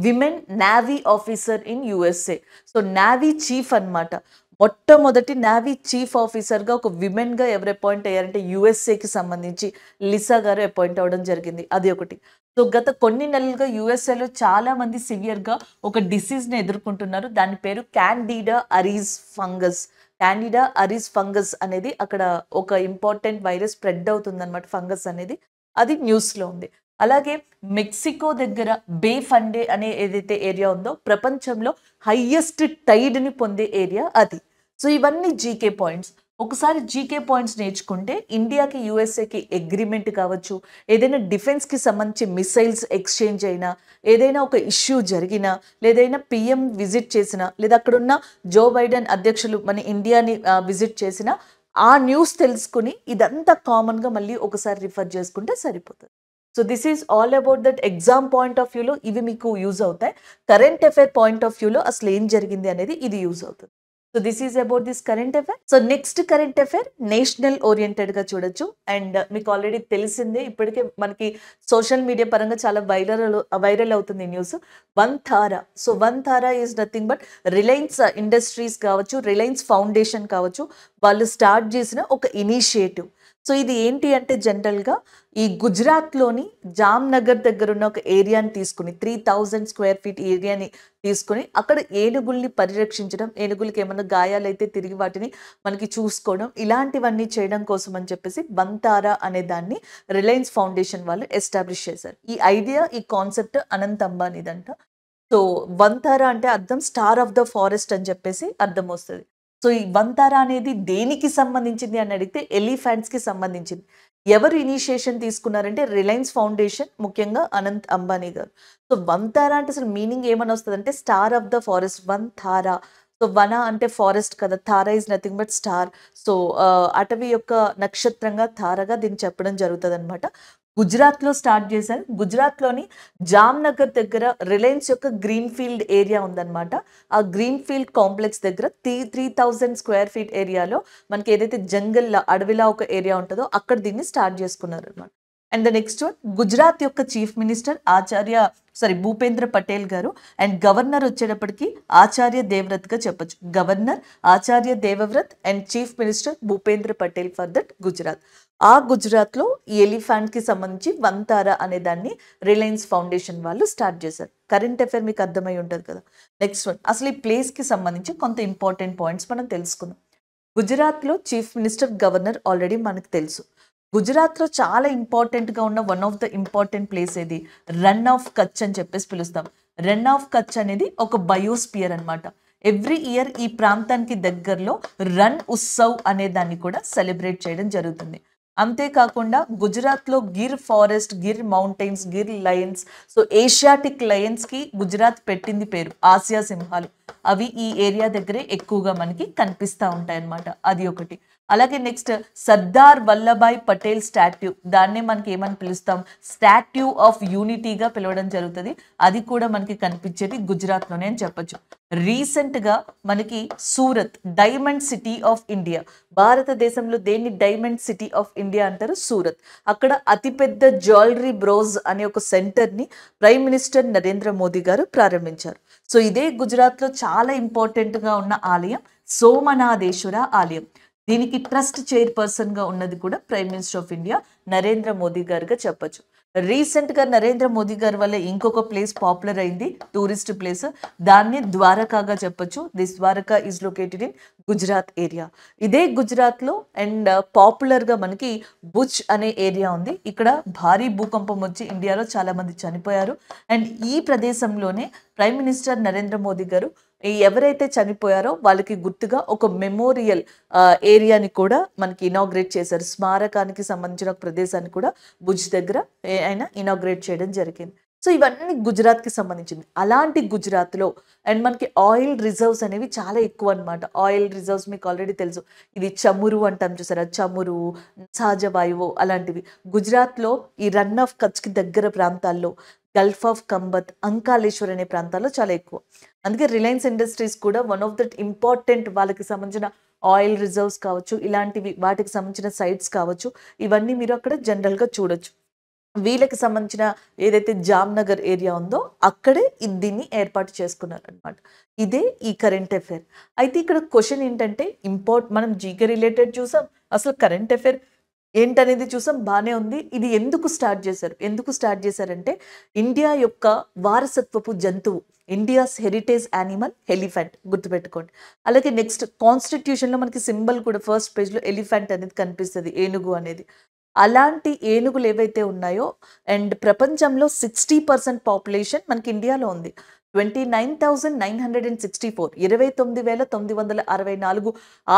women navy officer in USA so navy chief అనమాట మొట్టమొదటి నావీ చీఫ్ ఆఫీసర్గా ఒక విమెన్గా ఎవరు అపాయింట్ అయ్యారంటే యుఎస్ఏకి సంబంధించి లిసా గారు అపాయింట్ అవ్వడం జరిగింది అది ఒకటి సో గత కొన్ని నెలలుగా యుఎస్ఏలో చాలామంది సివియర్గా ఒక డిసీజ్ని ఎదుర్కొంటున్నారు దాని పేరు Candida auris fungus Candida auris fungus అనేది అక్కడ ఒక ఇంపార్టెంట్ వైరస్ స్ప్రెడ్ అవుతుందన్నమాట ఫంగస్ అనేది అది న్యూస్లో ఉంది అలాగే మెక్సికో దగ్గర బే ఫండే అనే ఏదైతే ఏరియా ఉందో ప్రపంచంలో హయ్యెస్ట్ టైడ్ని పొందే ఏరియా అది సో ఇవన్నీ జీకే పాయింట్స్ ఒకసారి జీకే పాయింట్స్ నేర్చుకుంటే ఇండియాకి యూఎస్ఏకి అగ్రిమెంట్ కావచ్చు ఏదైనా డిఫెన్స్కి సంబంధించి మిసైల్స్ ఎక్స్చేంజ్ అయినా ఏదైనా ఒక ఇష్యూ జరిగినా లేదైనా పిఎం విజిట్ చేసినా లేదా అక్కడున్న జో బైడెన్ అధ్యక్షులు మన ఇండియాని విజిట్ చేసినా ఆ న్యూస్ తెలుసుకుని ఇదంతా కామన్గా మళ్ళీ ఒకసారి రిఫర్ చేసుకుంటే సరిపోతుంది so this is all about that exam point of వ్యూలో ఇవి మీకు యూజ్ అవుతాయి కరెంట్ అఫైర్ పాయింట్ ఆఫ్ వ్యూలో అసలు ఏం జరిగింది అనేది ఇది యూజ్ అవుతుంది so this is about this current affair so next current affair national oriented గా చూడొచ్చు అండ్ uh, మీకు ఆల్రెడీ తెలిసిందే ఇప్పటికే మనకి సోషల్ మీడియా పరంగా చాలా వైరల్ వైరల్ అవుతుంది news Vantara so Vantara is nothing but Reliance Industries కావచ్చు రిలయన్స్ ఫౌండేషన్ కావచ్చు వాళ్ళు స్టార్ట్ చేసిన ఒక ఇనిషియేటివ్ సో ఇది ఏంటి అంటే జనరల్గా ఈ గుజరాత్లోని జామ్నగర్ దగ్గర ఉన్న ఒక ఏరియాని తీసుకుని త్రీ థౌజండ్ స్క్వేర్ ఫీట్ ఏరియాని తీసుకుని అక్కడ ఏనుగుల్ని పరిరక్షించడం ఏనుగులకి ఏమైనా గాయాలైతే తిరిగి వాటిని మనకి చూసుకోవడం ఇలాంటివన్నీ చేయడం కోసం అని చెప్పేసి బంతారా అనే దాన్ని రిలయన్స్ ఫౌండేషన్ వాళ్ళు ఎస్టాబ్లిష్ చేశారు ఈ ఐడియా ఈ కాన్సెప్ట్ అనంత్ అంబానీదంట సో వంతారా అంటే అర్థం స్టార్ ఆఫ్ ద ఫారెస్ట్ అని చెప్పేసి అర్థం వస్తుంది సో ఈ వంతారా అనేది దేనికి సంబంధించింది అని అడిగితే కి సంబంధించింది ఎవరు ఇనిషియేషన్ తీసుకున్నారంటే రిలయన్స్ ఫౌండేషన్ ముఖ్యంగా అనంత్ అంబానీ గారు సో వంతారా అంటే అసలు మీనింగ్ ఏమని అంటే స్టార్ ఆఫ్ ద ఫారెస్ట్ వన్ తారా సో వన అంటే ఫారెస్ట్ కదా తార is nothing but star so అటవీ యొక్క నక్షత్రంగా తారగా దీన్ని చెప్పడం జరుగుతుంది అనమాట గుజరాత్లో స్టార్ట్ చేశారు గుజరాత్లోని జామ్నగర్ దగ్గర రిలయన్స్ యొక్క గ్రీన్ ఫీల్డ్ ఏరియా ఉందన్నమాట ఆ గ్రీన్ ఫీల్డ్ కాంప్లెక్స్ దగ్గర three three thousand square feet ఏరియాలో మనకి ఏదైతే జంగల్ అడవిలా ఒక ఏరియా ఉంటుందో అక్కడ దీన్ని స్టార్ట్ చేసుకున్నారు అనమాట and the next one Gujarat యొక్క chief minister Acharya sorry Bhupendra Patel గారు అండ్ గవర్నర్ వచ్చేటప్పటికి ఆచార్య దేవ్రత్గా చెప్పచ్చు governor Acharya Devvrat and chief minister Bhupendra Patel for that Gujarat ఆ గుజరాత్లో ఎలిఫాంట్కి సంబంధించి వంతారా అనే దాన్ని రిలయన్స్ ఫౌండేషన్ వాళ్ళు స్టార్ట్ చేశారు కరెంట్ అఫేర్ మీకు అర్థమై ఉంటుంది కదా నెక్స్ట్ వన్ అసలు ఈ ప్లేస్కి సంబంధించి కొంత ఇంపార్టెంట్ పాయింట్స్ మనం తెలుసుకుందాం గుజరాత్లో చీఫ్ మినిస్టర్ గవర్నర్ ఆల్రెడీ మనకు తెలుసు గుజరాత్లో చాలా ఇంపార్టెంట్గా ఉన్న one of the important place ఏది రన్ ఆఫ్ కచ్ అని చెప్పేసి పిలుస్తాం రన్ ఆఫ్ కచ్ అనేది ఒక బయోస్పియర్ అనమాట ఎవ్రీ ఇయర్ ఈ ప్రాంతానికి దగ్గరలో రన్ ఉత్సవ్ అనే దాన్ని కూడా సెలబ్రేట్ చేయడం జరుగుతుంది అంతేకాకుండా గుజరాత్లో Gir forest Gir mountains Gir lions so Asiatic లయన్స్కి గుజరాత్ పెట్టింది పేరు ఆసియా సింహాలు అవి ఈ ఏరియా దగ్గరే ఎక్కువగా మనకి కనిపిస్తూ ఉంటాయి అన్నమాట అది ఒకటి అలాగే నెక్స్ట్ సర్దార్ వల్లభాయ్ పటేల్ స్టాట్యూ దాన్ని మనకి ఏమని పిలుస్తాం స్టాట్యూ ఆఫ్ యూనిటీగా పిలవడం జరుగుతుంది అది కూడా మనకి కనిపించేది గుజరాత్లోనే అని చెప్పొచ్చు రీసెంట్గా మనకి Surat diamond city of India భారతదేశంలో దేన్ని డైమండ్ సిటీ ఆఫ్ ఇండియా అంటారు సూరత్ అక్కడ అతిపెద్ద జ్యువెలరీ బ్రోజ్ అనే ఒక సెంటర్ని ప్రైమ్ మినిస్టర్ నరేంద్ర మోదీ గారు ప్రారంభించారు సో ఇదే గుజరాత్లో చాలా ఇంపార్టెంట్గా ఉన్న ఆలయం సోమనాథేశ్వర ఆలయం దీనికి ట్రస్ట్ చైర్పర్సన్గా ఉన్నది కూడా prime minister of India Narendra Modi గారుగా చెప్పచ్చు రీసెంట్గా నరేంద్ర మోదీ గారి వల్ల ఇంకొక ప్లేస్ పాపులర్ అయింది టూరిస్ట్ ప్లేస్ దాన్ని ద్వారకాగా చెప్పొచ్చు this Dwarka is located in Gujarat area ఇదే గుజరాత్లో అండ్ పాపులర్గా మనకి బుచ్ అనే ఏరియా ఉంది ఇక్కడ భారీ భూకంపం వచ్చి ఇండియాలో చాలామంది చనిపోయారు అండ్ ఈ ప్రదేశంలోనే ప్రైమ్ మినిస్టర్ నరేంద్ర మోదీ గారు ఎవరైతే చనిపోయారో వాళ్ళకి గుర్తుగా ఒక మెమోరియల్ ఏరియాని కూడా మనకి ఇనాగ్రేట్ చేశారు స్మారకానికి సంబంధించిన ఒక ప్రదేశాన్ని కూడా భుజ్ దగ్గర ఆయన ఇనాగ్రేట్ చేయడం జరిగింది సో ఇవన్నీ గుజరాత్కి సంబంధించింది అలాంటి గుజరాత్లో అండ్ మనకి ఆయిల్ రిజర్వ్స్ అనేవి చాలా ఎక్కువ అనమాట ఆయిల్ రిజర్వ్స్ మీకు ఆల్రెడీ తెలుసు ఇది చమురు అంటాం చూసారా చమురు సహజ వాయువు అలాంటివి గుజరాత్లో ఈ రన్ ఆఫ్ కచ్కి దగ్గర ప్రాంతాల్లో గల్ఫ్ ఆఫ్ కంబత్ అంకాలేశ్వర్ అనే ప్రాంతాల్లో చాలా ఎక్కువ అందుకే రిలయన్స్ ఇండస్ట్రీస్ కూడా వన్ ఆఫ్ దట్ ఇంపార్టెంట్ వాళ్ళకి సంబంధించిన ఆయిల్ రిజర్వ్స్ కావచ్చు ఇలాంటివి వాటికి సంబంధించిన సైట్స్ కావచ్చు ఇవన్నీ మీరు అక్కడ జనరల్గా చూడొచ్చు వీళ్ళకి సంబంధించిన ఏదైతే జామ్నగర్ ఏరియా ఉందో అక్కడే దీన్ని ఏర్పాటు చేసుకున్నారనమాట ఇదే ఈ కరెంట్ అఫైర్ అయితే ఇక్కడ క్వశ్చన్ ఏంటంటే ఇంపార్ట్ మనం జీకే రిలేటెడ్ చూసాం అసలు కరెంట్ అఫేర్ ఏంటనేది చూసాం బాగానే ఉంది ఇది ఎందుకు స్టార్ట్ చేశారు ఎందుకు స్టార్ట్ చేశారంటే ఇండియా యొక్క వారసత్వపు జంతువు ఇండియాస్ హెరిటేజ్ యానిమల్ ఎలిఫెంట్ గుర్తుపెట్టుకోండి అలాగే నెక్స్ట్ కాన్స్టిట్యూషన్లో మనకి సింబల్ కూడా ఫస్ట్ పేజ్లో ఎలిఫెంట్ అనేది కనిపిస్తుంది ఏనుగు అనేది అలాంటి ఏనుగులు ఏవైతే ఉన్నాయో అండ్ ప్రపంచంలో సిక్స్టీ పర్సెంట్ పాపులేషన్ మనకి ఇండియాలో ఉంది twenty nine thousand nine hundred and sixty four ఇరవై తొమ్మిది వేల తొమ్మిది వందల అరవై నాలుగు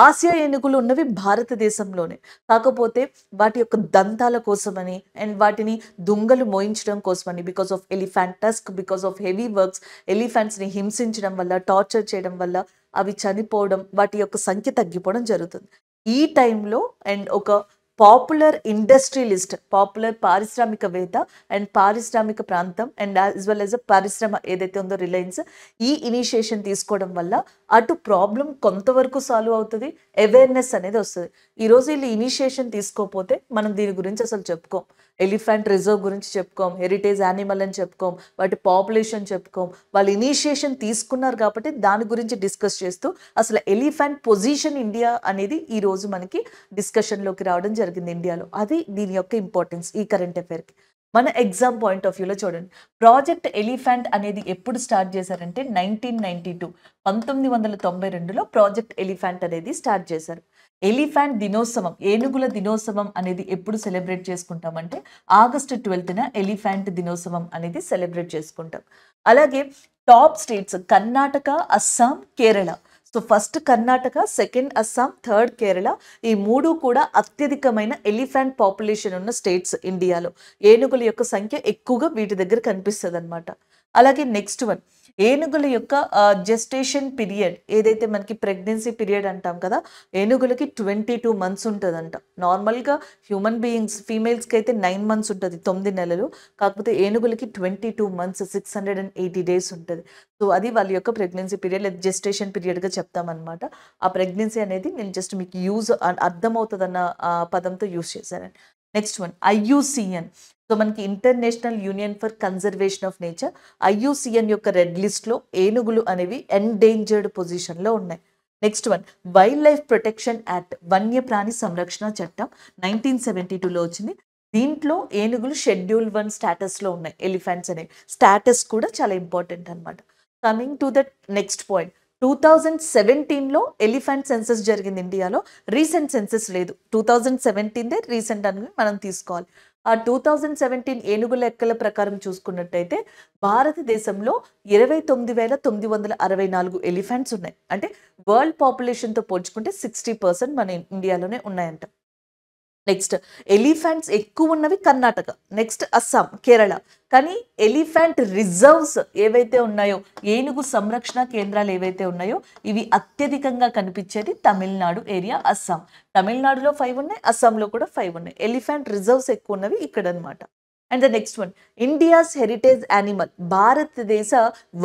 ఆసియా ఏనుగులు ఉన్నవి భారతదేశంలోనే కాకపోతే వాటి యొక్క దంతాల కోసమని అండ్ వాటిని దుంగలు మోయించడం కోసమని because of elephant tusk because of heavy works ఎలిఫెంట్స్ని హింసించడం వల్ల టార్చర్ చేయడం వల్ల అవి చనిపోవడం వాటి యొక్క సంఖ్య తగ్గిపోవడం జరుగుతుంది ఈ టైంలో అండ్ ఒక పాపులర్ ఇండస్ట్రియలిస్ట్ పాపులర్ పారిశ్రామికవేత్త అండ్ పారిశ్రామిక ప్రాంతం and as well as a పరిశ్రమ ఏదైతే ఉందో రిలయన్స్ ఈ ఇనిషియేషన్ తీసుకోవడం వల్ల అటు ప్రాబ్లం కొంతవరకు సాల్వ్ అవుతుంది అవేర్నెస్ అనేది వస్తుంది ఈరోజు వీళ్ళు ఇనిషియేషన్ తీసుకోకపోతే మనం దీని గురించి అసలు చెప్పుకోం ఎలిఫెంట్ రిజర్వ్ గురించి చెప్పుకోం హెరిటేజ్ యానిమల్ అని చెప్పుకోం వాటి పాపులేషన్ చెప్పుకోం వాళ్ళు ఇనిషియేషన్ తీసుకున్నారు కాబట్టి దాని గురించి డిస్కస్ చేస్తూ అసలు ఎలిఫెంట్ పొజిషన్ ఇండియా అనేది ఈరోజు మనకి డిస్కషన్లోకి రావడం జరిగింది ఇండియాలో అది దీని యొక్క ఇంపార్టెన్స్ ఈ కరెంట్ అఫేర్కి మన ఎగ్జామ్ పాయింట్ ఆఫ్ వ్యూలో చూడండి ప్రాజెక్ట్ ఎలిఫెంట్ అనేది ఎప్పుడు స్టార్ట్ చేశారంటే నైన్టీన్ నైన్టీ టూ పంతొమ్మిది వందల తొంభై రెండులో ప్రాజెక్ట్ ఎలిఫెంట్ అనేది స్టార్ట్ చేశారు ఎలిఫెంట్ దినోత్సవం ఏనుగుల దినోత్సవం అనేది ఎప్పుడు సెలబ్రేట్ చేసుకుంటామంటే ఆగస్టు ట్వెల్త్న ఎలిఫెంట్ దినోత్సవం అనేది సెలబ్రేట్ చేసుకుంటాం అలాగే top states Karnataka Assam Kerala so first Karnataka second Assam third Kerala ఈ మూడు కూడా అత్యధికమైన ఎలిఫెంట్ పాపులేషన్ ఉన్న స్టేట్స్ ఇండియాలో ఏనుగుల యొక్క సంఖ్య ఎక్కువగా వీటి దగ్గర కనిపిస్తుంది అలాగే నెక్స్ట్ వన్ ఏనుగుల యొక్క జెస్టేషన్ పీరియడ్ ఏదైతే మనకి ప్రెగ్నెన్సీ పీరియడ్ అంటాం కదా ఏనుగులకి ట్వంటీ టూ మంత్స్ ఉంటుందంట నార్మల్గా హ్యూమన్ బీయింగ్స్ ఫీమేల్స్కి అయితే నైన్ మంత్స్ ఉంటుంది తొమ్మిది నెలలు కాకపోతే ఏనుగులకి twenty two months six hundred and eighty days ఉంటుంది సో అది వాళ్ళ యొక్క ప్రెగ్నెన్సీ పీరియడ్ లేదా జెస్టేషన్ పీరియడ్గా చెప్తామన్నమాట ఆ ప్రెగ్నెన్సీ అనేది నేను జస్ట్ మీకు యూజ్ అర్థమవుతుందన్న పదంతో యూజ్ చేశానండి నెక్స్ట్ వన్ ఐయుసిఎన్ సో మనకి international union for conservation of nature IUCN యొక్క రెడ్ లిస్ట్లో ఏనుగులు అనేవి ఎండేంజర్డ్ పొజిషన్లో ఉన్నాయి next one wildlife protection act వన్యప్రాణి సంరక్షణ చట్టం నైన్టీన్ సెవెంటీ టూలో వచ్చింది దీంట్లో ఏనుగులు షెడ్యూల్ వన్ స్టాటస్లో ఉన్నాయి ఎలిఫెంట్స్ అనేవి స్టాటస్ కూడా చాలా ఇంపార్టెంట్ అనమాట coming to that next point two thousand సెవెంటీన్లో ఎలిఫెంట్ సెన్సెస్ జరిగింది ఇండియాలో రీసెంట్ సెన్సెస్ లేదు టూ థౌజండ్ సెవెంటీన్దే రీసెంట్ అని మనం తీసుకోవాలి ఆ టూ థౌజండ్ సెవెంటీన్ ఏనుగు లెక్కల ప్రకారం చూసుకున్నట్టయితే భారతదేశంలో ఇరవై తొమ్మిది వేల తొమ్మిది వందల అరవై నాలుగు ఎలిఫెంట్స్ ఉన్నాయి అంటే వరల్డ్ పాపులేషన్తో పోల్చుకుంటే సిక్స్టీ పర్సెంట్ మన ఇండియాలోనే ఉన్నాయంట నెక్స్ట్ ఎలిఫెంట్స్ ఎక్కువ ఉన్నవి కర్ణాటక నెక్స్ట్ అస్సాం కేరళ కానీ ఎలిఫెంట్ రిజర్వ్స్ ఏవైతే ఉన్నాయో ఏనుగు సంరక్షణ కేంద్రాలు ఏవైతే ఉన్నాయో ఇవి అత్యధికంగా కనిపించేది తమిళనాడు ఏరియా అస్సాం తమిళనాడులో ఫైవ్ ఉన్నాయి అస్సాంలో కూడా ఫైవ్ ఉన్నాయి ఎలిఫెంట్ రిజర్వ్స్ ఎక్కువ ఉన్నవి ఇక్కడ అనమాట and the next one India's heritage animal భారతదేశ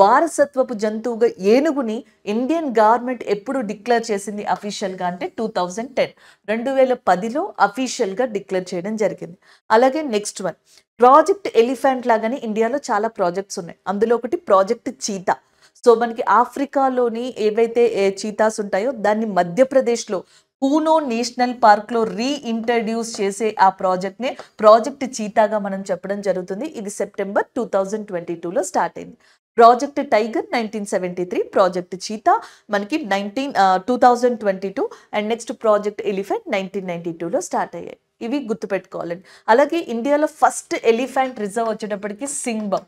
వారసత్వపు జంతువుగా ఏనుగుని ఇండియన్ గవర్నమెంట్ ఎప్పుడు డిక్లేర్ చేసింది అఫీషియల్గా అంటే టూ థౌజండ్ టెన్ రెండు వేల పదిలో అఫీషియల్గా డిక్లేర్ చేయడం జరిగింది అలాగే నెక్స్ట్ వన్ ప్రాజెక్ట్ ఎలిఫెంట్ లాగానే ఇండియాలో చాలా ప్రాజెక్ట్స్ ఉన్నాయి అందులో ఒకటి ప్రాజెక్ట్ చీతా సో మనకి ఆఫ్రికాలోని ఏవైతే చీతాస్ ఉంటాయో దాన్ని మధ్యప్రదేశ్లో పూనో నేషనల్ పార్క్లో రీఇంట్రడ్యూస్ చేసే ఆ ప్రాజెక్ట్నే ప్రాజెక్ట్ చీతాగా మనం చెప్పడం జరుగుతుంది ఇది సెప్టెంబర్ టూ థౌజండ్ ట్వంటీ టూలో స్టార్ట్ అయింది project tiger nineteen seventy three project cheetah మనకి nineteen two thousand twenty two and next project elephant nineteen ninety టూలో స్టార్ట్ అయ్యాయి ఇవి గుర్తుపెట్టుకోవాలండి అలాగే ఇండియాలో ఫస్ట్ ఎలిఫెంట్ రిజర్వ్ వచ్చేటప్పటికి సింగ్బమ్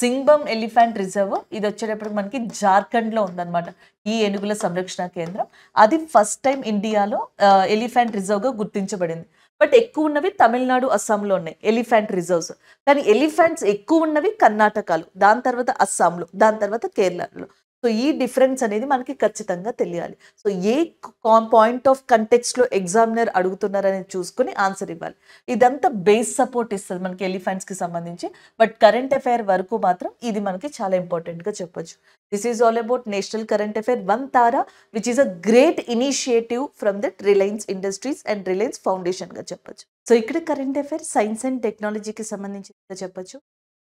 సింగ్బమ్ ఎలిఫెంట్ రిజర్వ్ ఇది వచ్చేటప్పటికి మనకి జార్ఖండ్లో ఉందన్నమాట ఈ ఏనుగుల సంరక్షణ కేంద్రం అది ఫస్ట్ టైం ఇండియాలో ఎలిఫెంట్ రిజర్వ్గా గుర్తించబడింది బట్ ఎక్కువ ఉన్నవి తమిళనాడు అస్సాంలో ఉన్నాయి ఎలిఫెంట్ రిజర్వ్స్ కానీ ఎలిఫెంట్స్ ఎక్కువ ఉన్నవి కర్ణాటకలో దాని తర్వాత అస్సాంలో దాని తర్వాత కేరళలో సో ఈ డిఫరెన్స్ అనేది మనకి ఖచ్చితంగా తెలియాలి సో ఏ పాయింట్ ఆఫ్ కంటెక్స్లో ఎగ్జామినర్ అడుగుతున్నారనేది చూసుకుని ఆన్సర్ ఇవ్వాలి ఇదంతా బేస్ సపోర్ట్ ఇస్తుంది మనకి ఎలిఫెంట్స్కి సంబంధించి బట్ కరెంట్ అఫైర్ వరకు మాత్రం ఇది మనకి చాలా ఇంపార్టెంట్గా చెప్పొచ్చు this is all about national current affair one తారా which is a great initiative from that Reliance industries and Reliance ఫౌండేషన్గా చెప్పొచ్చు సో ఇక్కడ కరెంట్ అఫైర్ సైన్స్ అండ్ టెక్నాలజీకి సంబంధించి చెప్పొచ్చు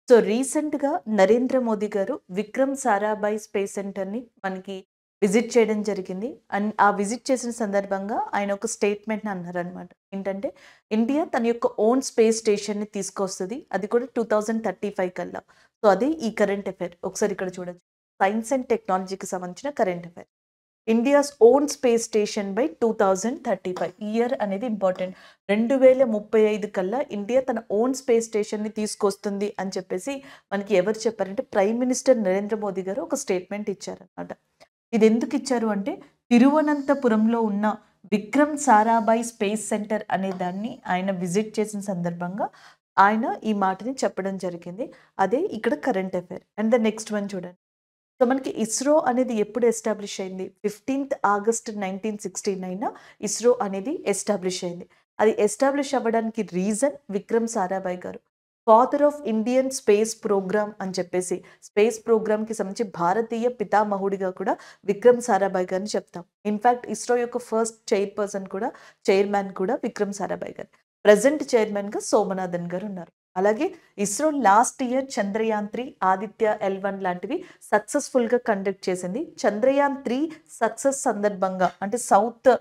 సో రీసెంట్గా నరేంద్ర మోదీ గారు విక్రమ్ సారాభాయ్ స్పేస్ సెంటర్ని మనకి విజిట్ చేయడం జరిగింది అండ్ ఆ విజిట్ చేసిన సందర్భంగా ఆయన ఒక స్టేట్మెంట్ని అన్నారనమాట ఏంటంటే ఇండియా తన యొక్క ఓన్ స్పేస్ స్టేషన్ని తీసుకొస్తుంది అది కూడా టూ థౌజండ్ థర్టీ ఫైవ్ కల్లా సో అదే ఈ కరెంట్ అఫైర్ ఒకసారి ఇక్కడ చూడొచ్చు సైన్స్ అండ్ టెక్నాలజీకి సంబంధించిన current affair India's own space station by two thousand thirty five year అనేది ఇంపార్టెంట్ రెండు వేల ముప్పై ఐదు కల్లా ఇండియా తన ఓన్ స్పేస్ స్టేషన్ని తీసుకొస్తుంది అని చెప్పేసి మనకి ఎవరు చెప్పారంటే ప్రైమ్ మినిస్టర్ నరేంద్ర మోదీ గారు ఒక స్టేట్మెంట్ ఇచ్చారనమాట ఇది ఎందుకు ఇచ్చారు అంటే తిరువనంతపురంలో ఉన్న విక్రమ్ సారాభాయ్ స్పేస్ సెంటర్ అనే దాన్ని ఆయన విజిట్ చేసిన సందర్భంగా ఆయన ఈ మాటని చెప్పడం జరిగింది అదే ఇక్కడ current affair and the next one చూడండి సో మనకి ఇస్రో అనేది ఎప్పుడు ఎస్టాబ్లిష్ అయింది ఫిఫ్టీన్త్ ఆగస్ట్ నైన్టీన్ సిక్స్టీన్ అయినా ఇస్రో అనేది ఎస్టాబ్లిష్ అయింది అది ఎస్టాబ్లిష్ అవ్వడానికి రీజన్ విక్రమ్ సారాభాయ్ గారు father of Indian space program అని చెప్పేసి స్పేస్ ప్రోగ్రామ్కి సంబంధించి భారతీయ పితామహుడిగా కూడా విక్రమ్ సారాభాయ్ గారిని చెప్తాం ఇన్ఫ్యాక్ట్ ఇస్రో యొక్క ఫస్ట్ చైర్పర్సన్ కూడా చైర్మన్ కూడా విక్రమ్ సారాభాయ్ గారు ప్రజెంట్ చైర్మన్గా సోమనాథన్ గారు ఉన్నారు అలాగే ISRO last year Chandrayaan three Aditya L one లాంటివి సక్సెస్ఫుల్గా కండక్ట్ చేసింది చంద్రయాన్ త్రీ సక్సెస్ సందర్భంగా అంటే సౌత్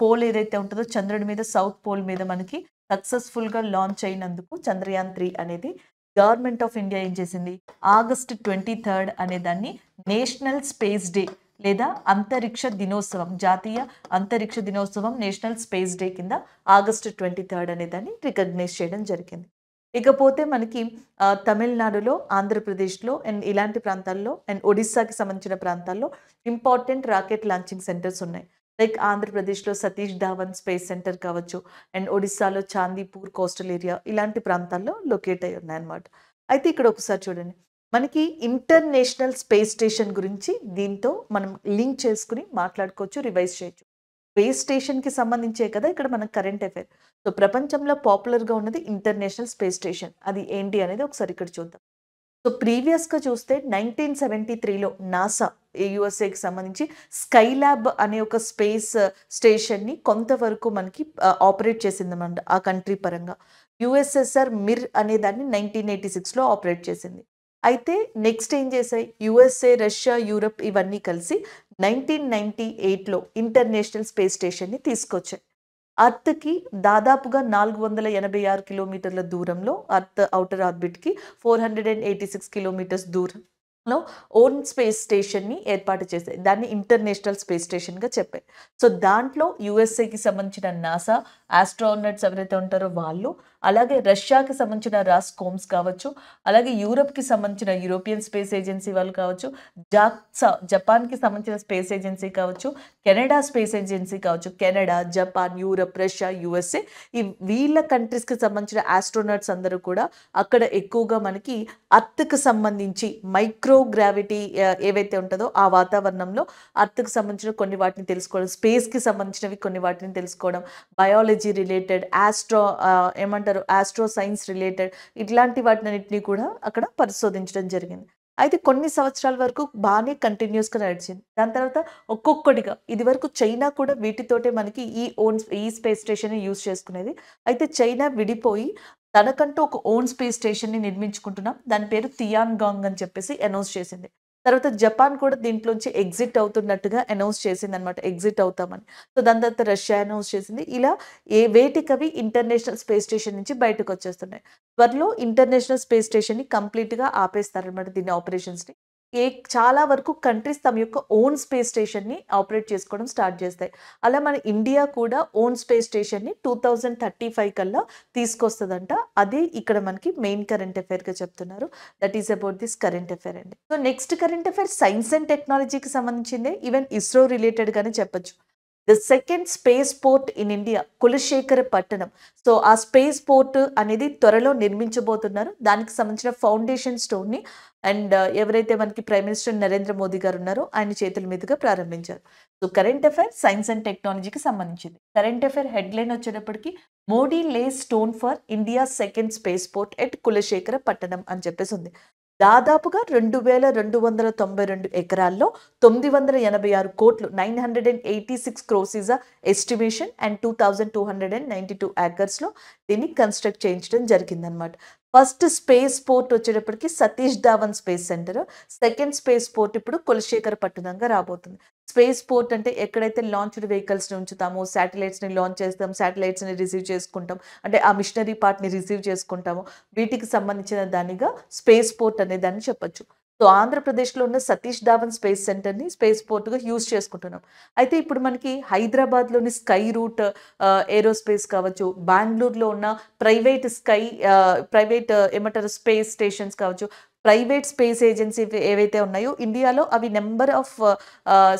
పోల్ ఏదైతే ఉంటుందో చంద్రుడి మీద సౌత్ పోల్ మీద మనకి సక్సెస్ఫుల్గా లాంచ్ అయినందుకు చంద్రయాన్ త్రీ అనేది గవర్నమెంట్ ఆఫ్ ఇండియా ఏం చేసింది ఆగస్ట్ ట్వంటీ థర్డ్ అనే దాన్ని నేషనల్ స్పేస్ డే లేదా అంతరిక్ష దినోత్సవం జాతీయ అంతరిక్ష దినోత్సవం నేషనల్ స్పేస్ డే కింద ఆగస్ట్ ట్వంటీ థర్డ్ అనే దాన్ని రికగ్నైజ్ చేయడం జరిగింది ఇకపోతే మనకి తమిళనాడులో ఆంధ్రప్రదేశ్లో అండ్ ఇలాంటి ప్రాంతాల్లో అండ్ ఒడిస్సాకి సంబంధించిన ప్రాంతాల్లో ఇంపార్టెంట్ రాకెట్ లాంచింగ్ సెంటర్స్ ఉన్నాయి లైక్ ఆంధ్రప్రదేశ్లో సతీష్ ధావన్ స్పేస్ సెంటర్ కావచ్చు అండ్ ఒడిస్సాలో చాందీపూర్ కోస్టల్ ఏరియా ఇలాంటి ప్రాంతాల్లో లొకేట్ అయి ఉన్నాయన్నమాట అయితే ఇక్కడ ఒకసారి చూడండి మనకి ఇంటర్నేషనల్ స్పేస్ స్టేషన్ గురించి దీంతో మనం లింక్ చేసుకుని మాట్లాడుకోవచ్చు రివైజ్ చేయొచ్చు స్పేస్ స్టేషన్కి సంబంధించే కదా ఇక్కడ మనకు కరెంట్ అఫైర్ సో ప్రపంచంలో పాపులర్గా ఉన్నది ఇంటర్నేషనల్ స్పేస్ స్టేషన్ అది ఏంటి అనేది ఒకసారి ఇక్కడ చూద్దాం సో ప్రీవియస్గా చూస్తే నైన్టీన్ సెవెంటీ త్రీలో నాసా యుఎస్ఏకి సంబంధించి స్కై ల్యాబ్ అనే ఒక స్పేస్ స్టేషన్ని కొంతవరకు మనకి ఆపరేట్ చేసింది అనమాట ఆ కంట్రీ పరంగా యుఎస్ఎస్ఆర్ మిర్ అనే దాన్ని నైన్టీన్ ఎయిటీ సిక్స్లో ఆపరేట్ చేసింది అయితే నెక్స్ట్ ఏం చేశాయి యుఎస్ఏ రష్యా యూరప్ ఇవన్నీ కలిసి నైన్టీన్ నైన్టీ ఎయిట్లో ఇంటర్నేషనల్ స్పేస్ స్టేషన్ని తీసుకొచ్చాయి అర్త్కి దాదాపుగా నాలుగు వందల ఎనభై ఆరు కిలోమీటర్ల దూరంలో అర్త్ అవుటర్ ఆర్బిట్కి four hundred and eighty six kilometres దూరంలో ఓన్ స్పేస్ స్టేషన్ని ఏర్పాటు చేశాయి దాన్ని ఇంటర్నేషనల్ స్పేస్ స్టేషన్గా చెప్పాయి సో దాంట్లో యుఎస్ఏకి సంబంధించిన నాసా ఆస్ట్రానట్స్ ఎవరైతే ఉంటారో వాళ్ళు అలాగే రష్యాకి సంబంధించిన రాస్ కోమ్స్ కావచ్చు అలాగే యూరప్కి సంబంధించిన యూరోపియన్ స్పేస్ ఏజెన్సీ వాళ్ళు కావచ్చు జాక్సా జపాన్కి సంబంధించిన స్పేస్ ఏజెన్సీ కావచ్చు కెనడా స్పేస్ ఏజెన్సీ కావచ్చు Canada Japan Europe Russia USA ఈ వీళ్ళ కంట్రీస్కి సంబంధించిన ఆస్ట్రోనట్స్ అందరూ కూడా అక్కడ ఎక్కువగా మనకి అర్త్కి సంబంధించి మైక్రో గ్రావిటీ ఏవైతే ఉంటుందో ఆ వాతావరణంలో అర్త్కి సంబంధించిన కొన్ని వాటిని తెలుసుకోవడం స్పేస్కి సంబంధించినవి కొన్ని వాటిని తెలుసుకోవడం బయాలజీ రిలేటెడ్ ఆస్ట్రో ఏమంటారు అంటారు ఆస్ట్రో సైన్స్ రిలేటెడ్ ఇట్లాంటి వాటినన్నింటినీ కూడా అక్కడ పరిశోధించడం జరిగింది అయితే కొన్ని సంవత్సరాల వరకు బాగానే కంటిన్యూస్గా నడిచింది దాని తర్వాత ఒక్కొక్కటిగా ఇది వరకు చైనా కూడా వీటితోటే మనకి ఈ ఓన్ ఈ స్పేస్ స్టేషన్ యూజ్ చేసుకునేది అయితే చైనా విడిపోయి తనకంటూ ఒక ఓన్ స్పేస్ స్టేషన్ని నిర్మించుకుంటున్నాం దాని పేరు తియాన్ గాంగ్ అని చెప్పేసి అనౌన్స్ చేసింది తర్వాత జపాన్ కూడా దీంట్లోంచి ఎగ్జిట్ అవుతున్నట్టుగా అనౌన్స్ చేసింది అనమాట ఎగ్జిట్ అవుతామని సో దాని తర్వాత రష్యా అనౌన్స్ చేసింది ఇలా ఏ వేటికవి ఇంటర్నేషనల్ స్పేస్ స్టేషన్ నుంచి బయటకు వచ్చేస్తున్నాయి త్వరలో ఇంటర్నేషనల్ స్పేస్ స్టేషన్ని కంప్లీట్గా ఆపేస్తారనమాట దీని ఆపరేషన్స్ని ఏ చాలా వరకు కంట్రీస్ తమ యొక్క ఓన్ స్పేస్ స్టేషన్ని ఆపరేట్ చేసుకోవడం స్టార్ట్ చేస్తాయి అలా మన ఇండియా కూడా ఓన్ స్పేస్ స్టేషన్ని టూ థౌజండ్ థర్టీ ఫైవ్ కల్లా తీసుకొస్తుందంట అదే ఇక్కడ మనకి మెయిన్ కరెంట్ అఫేర్గా చెప్తున్నారు that is about this current affair అండి so next current affair science and టెక్నాలజీకి సంబంధించిందే ఈవెన్ ఇస్రో రిలేటెడ్గానే చెప్పచ్చు the second space port in India Kulasekarapattinam so ఆ స్పేస్ పోర్ట్ అనేది త్వరలో నిర్మించబోతున్నారు దానికి సంబంధించిన ఫౌండేషన్ స్టోన్ని అండ్ ఎవరైతే మనకి ప్రైమ్ మినిస్టర్ నరేంద్ర మోదీ గారు ఉన్నారో ఆయన చేతుల మీదుగా ప్రారంభించారు so current affair science and టెక్నాలజీకి సంబంధించింది కరెంట్ అఫైర్ హెడ్లైన్ వచ్చేటప్పటికి Modi lay stone for India second space port at Kulasekarapattinam అని చెప్పేసి ఉంది దాదాపుగా రెండు వేల రెండు వందల తొంభై రెండు ఎకరాల్లో తొమ్మిది వందల ఎనభై ఆరు కోట్లు nine hundred and eighty six crores estimation and two thousand two hundred and ninety two ఏకర్స్లో దీన్ని కన్స్ట్రక్ట్ చేయించడం జరిగిందనమాట ఫస్ట్ స్పేస్ పోర్ట్ వచ్చేటప్పటికి Satish Dhawan space centre second space port ఇప్పుడు కులశేఖర పట్టుదంగా రాబోతుంది స్పేస్ పోర్ట్ అంటే ఎక్కడైతే లాంచ్డ్ వెహికల్స్ని ఉంచుతామో సాటిలైట్స్ని లాంచ్ చేస్తాం సాటిలైట్స్ని రిసీవ్ చేసుకుంటాం అంటే ఆ మిషనరీ పార్ట్ని రిసీవ్ చేసుకుంటాము వీటికి సంబంధించిన దానిగా స్పేస్ పోర్ట్ అనే దాన్ని చెప్పచ్చు సో ఆంధ్రప్రదేశ్లో ఉన్న సతీష్ ధావన్ స్పేస్ సెంటర్ని స్పేస్ పోర్ట్గా యూజ్ చేసుకుంటున్నాం అయితే ఇప్పుడు మనకి హైదరాబాద్లోని స్కై రూట్ ఏరోస్పేస్ కావచ్చు బెంగళూరులో ఉన్న ప్రైవేట్ స్కై ప్రైవేట్ ఏమంటారు స్పేస్ స్టేషన్స్ కావచ్చు ప్రైవేట్ స్పేస్ ఏజెన్సీ ఏవైతే ఉన్నాయో ఇండియాలో అవి number of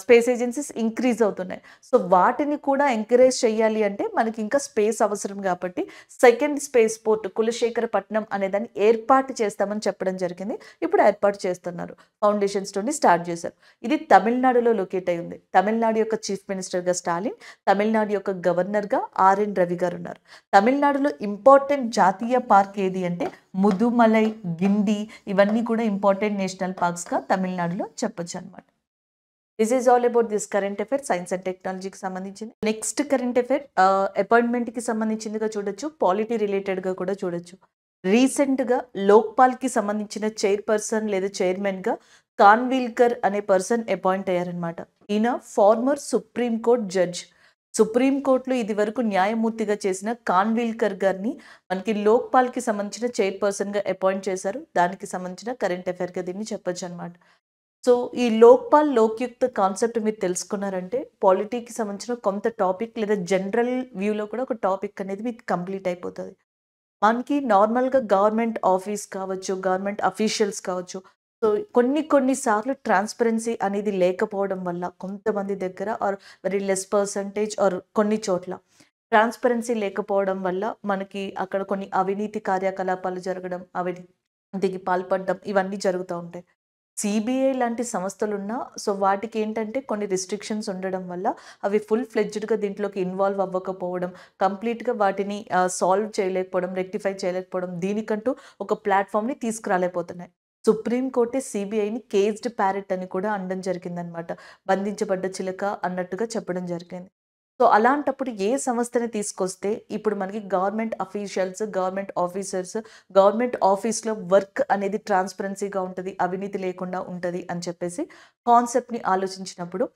space agencies increase అవుతున్నాయి సో వాటిని కూడా ఎంకరేజ్ చేయాలి అంటే మనకి ఇంకా స్పేస్ అవసరం కాబట్టి సెకండ్ స్పేస్ పోర్ట్ కులశేఖరపట్నం దాన్ని ఏర్పాటు చేస్తామని చెప్పడం జరిగింది ఇప్పుడు ఏర్పాటు చేస్తున్నారు ఫౌండేషన్స్తోని స్టార్ట్ చేశారు ఇది తమిళనాడులో లొకేట్ అయి ఉంది తమిళనాడు యొక్క చీఫ్ మినిస్టర్గా స్టాలిన్ తమిళనాడు యొక్క గవర్నర్గా ఆర్ఎన్ రవి గారు ఉన్నారు తమిళనాడులో ఇంపార్టెంట్ జాతీయ పార్క్ ఏది అంటే ముదుమలై గిండి ఇవన్నీ కూడా ఇంపార్టెంట్ నేషనల్ పార్క్స్గా తమిళనాడులో చెప్పొచ్చు అనమాట this is all about this current affair science and టెక్నాలజీకి సంబంధించింది నెక్స్ట్ కరెంట్ అఫేర్ అపాయింట్మెంట్కి సంబంధించిందిగా చూడొచ్చు పాలిటీ రిలేటెడ్గా కూడా చూడొచ్చు రీసెంట్గా లోక్పాల్కి సంబంధించిన చైర్పర్సన్ లేదా చైర్మన్గా కాన్విల్కర్ అనే పర్సన్ అపాయింట్ అయ్యారనమాట ఈయన ఫార్మర్ సుప్రీం కోర్ట్ జడ్జ్ సుప్రీంకోర్టులో ఇది వరకు న్యాయమూర్తిగా చేసిన కాన్విల్కర్ గారిని మనకి లోక్పాల్కి సంబంధించిన చైర్పర్సన్గా అపాయింట్ చేశారు దానికి సంబంధించిన కరెంట్ అఫైర్గా దీన్ని చెప్పొచ్చు అనమాట సో ఈ లోక్పాల్ లోక్యుక్త కాన్సెప్ట్ మీరు తెలుసుకున్నారంటే పాలిటీకి సంబంధించిన కొంత టాపిక్ లేదా జనరల్ వ్యూలో కూడా ఒక టాపిక్ అనేది మీకు కంప్లీట్ అయిపోతుంది మనకి నార్మల్గా గవర్నమెంట్ ఆఫీస్ కావచ్చు గవర్నమెంట్ అఫీషియల్స్ కావచ్చు సో కొన్ని కొన్నిసార్లు ట్రాన్స్పరెన్సీ అనేది లేకపోవడం వల్ల కొంతమంది దగ్గర or very less percentage or కొన్ని చోట్ల ట్రాన్స్పరెన్సీ లేకపోవడం వల్ల మనకి అక్కడ కొన్ని అవినీతి కార్యకలాపాలు జరగడం అవినీతికి పాల్పడడం ఇవన్నీ జరుగుతూ ఉంటాయి సిబిఐ లాంటి సంస్థలు ఉన్నా సో వాటికి ఏంటంటే కొన్ని రిస్ట్రిక్షన్స్ ఉండడం వల్ల అవి ఫుల్ ఫ్లెడ్జ్డ్గా దీంట్లోకి ఇన్వాల్వ్ అవ్వకపోవడం కంప్లీట్గా వాటిని సాల్వ్ చేయలేకపోవడం రెక్టిఫై చేయలేకపోవడం దీనికంటూ ఒక ప్లాట్ఫామ్ని తీసుకురాలేకపోతున్నాయి సుప్రీంకోర్టే సిబిఐని కేజ్డ్ ప్యారెట్ అని కూడా అనడం జరిగిందనమాట బంధించబడ్డ చిలక అన్నట్టుగా చెప్పడం జరిగింది సో అలాంటప్పుడు ఏ సంస్థని తీసుకొస్తే ఇప్పుడు మనకి government officials government officers government ఆఫీస్లో వర్క్ అనేది ట్రాన్స్పరెన్సీగా ఉంటుంది అవినీతి లేకుండా ఉంటుంది అని చెప్పేసి కాన్సెప్ట్ని ఆలోచించినప్పుడు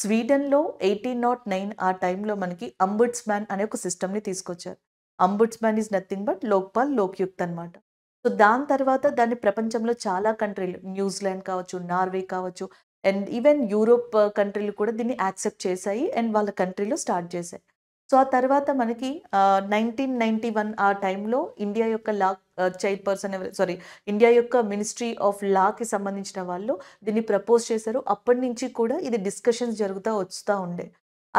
స్వీడన్లో ఎయిటీన్ నాట్ నైన్ ఆ టైంలో మనకి అంబుడ్స్మ్యాన్ అనే ఒక సిస్టమ్ని తీసుకొచ్చారు ombudsman is nothing but Lokpal Lokayukta అనమాట సో దాని తర్వాత దాన్ని ప్రపంచంలో చాలా కంట్రీలు న్యూజిలాండ్ కావచ్చు నార్వే కావచ్చు అండ్ ఈవెన్ యూరోప్ కంట్రీలు కూడా దీన్ని యాక్సెప్ట్ చేశాయి అండ్ వాళ్ళ కంట్రీలో స్టార్ట్ చేశాయి సో ఆ తర్వాత మనకి నైన్టీన్ నైన్టీ వన్ ఆ టైంలో ఇండియా యొక్క law chairperson sorry India యొక్క మినిస్ట్రీ ఆఫ్ లాకి సంబంధించిన వాళ్ళు దీన్ని ప్రపోజ్ చేశారు అప్పటి నుంచి కూడా ఇది డిస్కషన్స్ జరుగుతూ వస్తూ ఉండే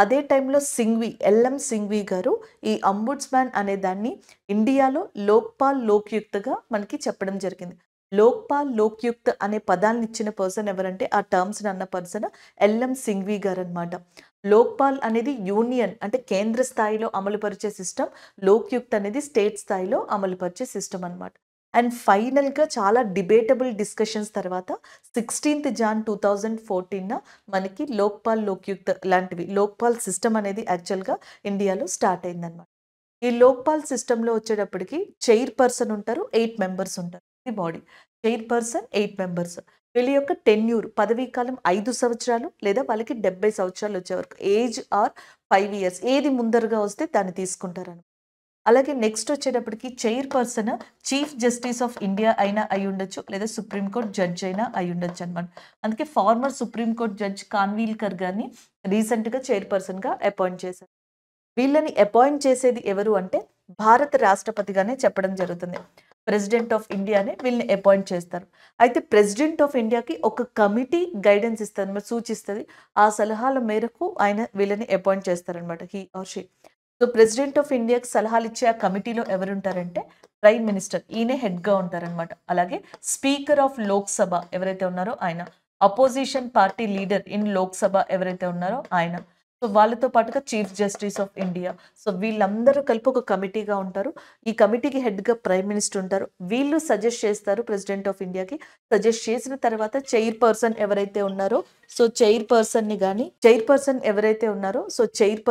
అదే టైంలో సింగ్వి ఎల్ఎం సింగ్వి గారు ఈ అంబుడ్స్మ్యాన్ అనే దాన్ని ఇండియాలో లోక్పాల్ లోక్యుక్తగా మనకి చెప్పడం జరిగింది లోక్పాల్ లోక్యుక్త్ అనే పదాలను ఇచ్చిన పర్సన్ ఎవరంటే ఆ టర్మ్స్ అన్న పర్సన్ ఎల్ఎం సింగ్వి గారు అనమాట లోక్పాల్ అనేది యూనియన్ అంటే కేంద్ర స్థాయిలో అమలుపరిచే సిస్టమ్ లోక్యుక్త్ అనేది స్టేట్ స్థాయిలో అమలుపరిచే సిస్టమ్ అనమాట అండ్ ఫైనల్గా చాలా డిబేటబుల్ డిస్కషన్స్ తర్వాత సిక్స్టీన్త్ జాన్ టూ థౌజండ్ ఫోర్టీన్న మనకి లోక్పాల్ లోక్యుక్త లాంటివి లోక్పాల్ సిస్టమ్ అనేది యాక్చువల్గా ఇండియాలో స్టార్ట్ అయిందనమాట ఈ లోక్పాల్ సిస్టంలో వచ్చేటప్పటికి చైర్ పర్సన్ ఉంటారు ఎయిట్ మెంబర్స్ ఉంటారు ఈ body chairperson eight members వీళ్ళ యొక్క టెన్యూర్ పదవీ కాలం ఐదు సంవత్సరాలు లేదా వాళ్ళకి డెబ్బై సంవత్సరాలు వచ్చే వరకు ఏజ్ ఆర్ ఫైవ్ ఇయర్స్ ఏది ముందరగా వస్తే దాన్ని తీసుకుంటారు అలాగే నెక్స్ట్ వచ్చేటప్పటికి chairperson chief justice of India అయినా అయి ఉండొచ్చు లేదా సుప్రీంకోర్టు జడ్జ్ అయినా అయి ఉండొచ్చు అనమాట అందుకే ఫార్మర్ సుప్రీంకోర్టు జడ్జ్ కాన్వీల్కర్ గారిని రీసెంట్గా చైర్ గా అపాయింట్ చేశారు వీళ్ళని అపాయింట్ చేసేది ఎవరు అంటే భారత రాష్ట్రపతిగానే చెప్పడం జరుగుతుంది ప్రెసిడెంట్ ఆఫ్ ఇండియానే వీళ్ళని అపాయింట్ చేస్తారు అయితే ప్రెసిడెంట్ ఆఫ్ ఇండియాకి ఒక కమిటీ గైడెన్స్ ఇస్తుంది సూచిస్తుంది ఆ సలహాల మేరకు ఆయన వీళ్ళని అపాయింట్ చేస్తారనమాట he or she so president of ఇండియాకి సలహాలు ఇచ్చే ఆ కమిటీలో ఎవరుంటారంటే ప్రైమ్ మినిస్టర్ ఈయనే హెడ్గా ఉంటారనమాట అలాగే స్పీకర్ ఆఫ్ లోక్సభ ఎవరైతే ఉన్నారో ఆయన opposition party leader in Lok Sabha ఎవరైతే ఉన్నారో ఆయన సో వాళ్ళతో పాటుగా chief justice of India so వీళ్ళందరూ కలిపి ఒక కమిటీగా ఉంటారు ఈ కమిటీకి హెడ్గా ప్రైమ్ మినిస్టర్ ఉంటారు వీళ్ళు సజెస్ట్ చేస్తారు ప్రెసిడెంట్ ఆఫ్ ఇండియాకి సజెస్ట్ చేసిన తర్వాత చైర్ పర్సన్ ఎవరైతే ఉన్నారో సో చైర్ కానీ చైర్ పర్సన్ ఎవరైతే ఉన్నారో సో చైర్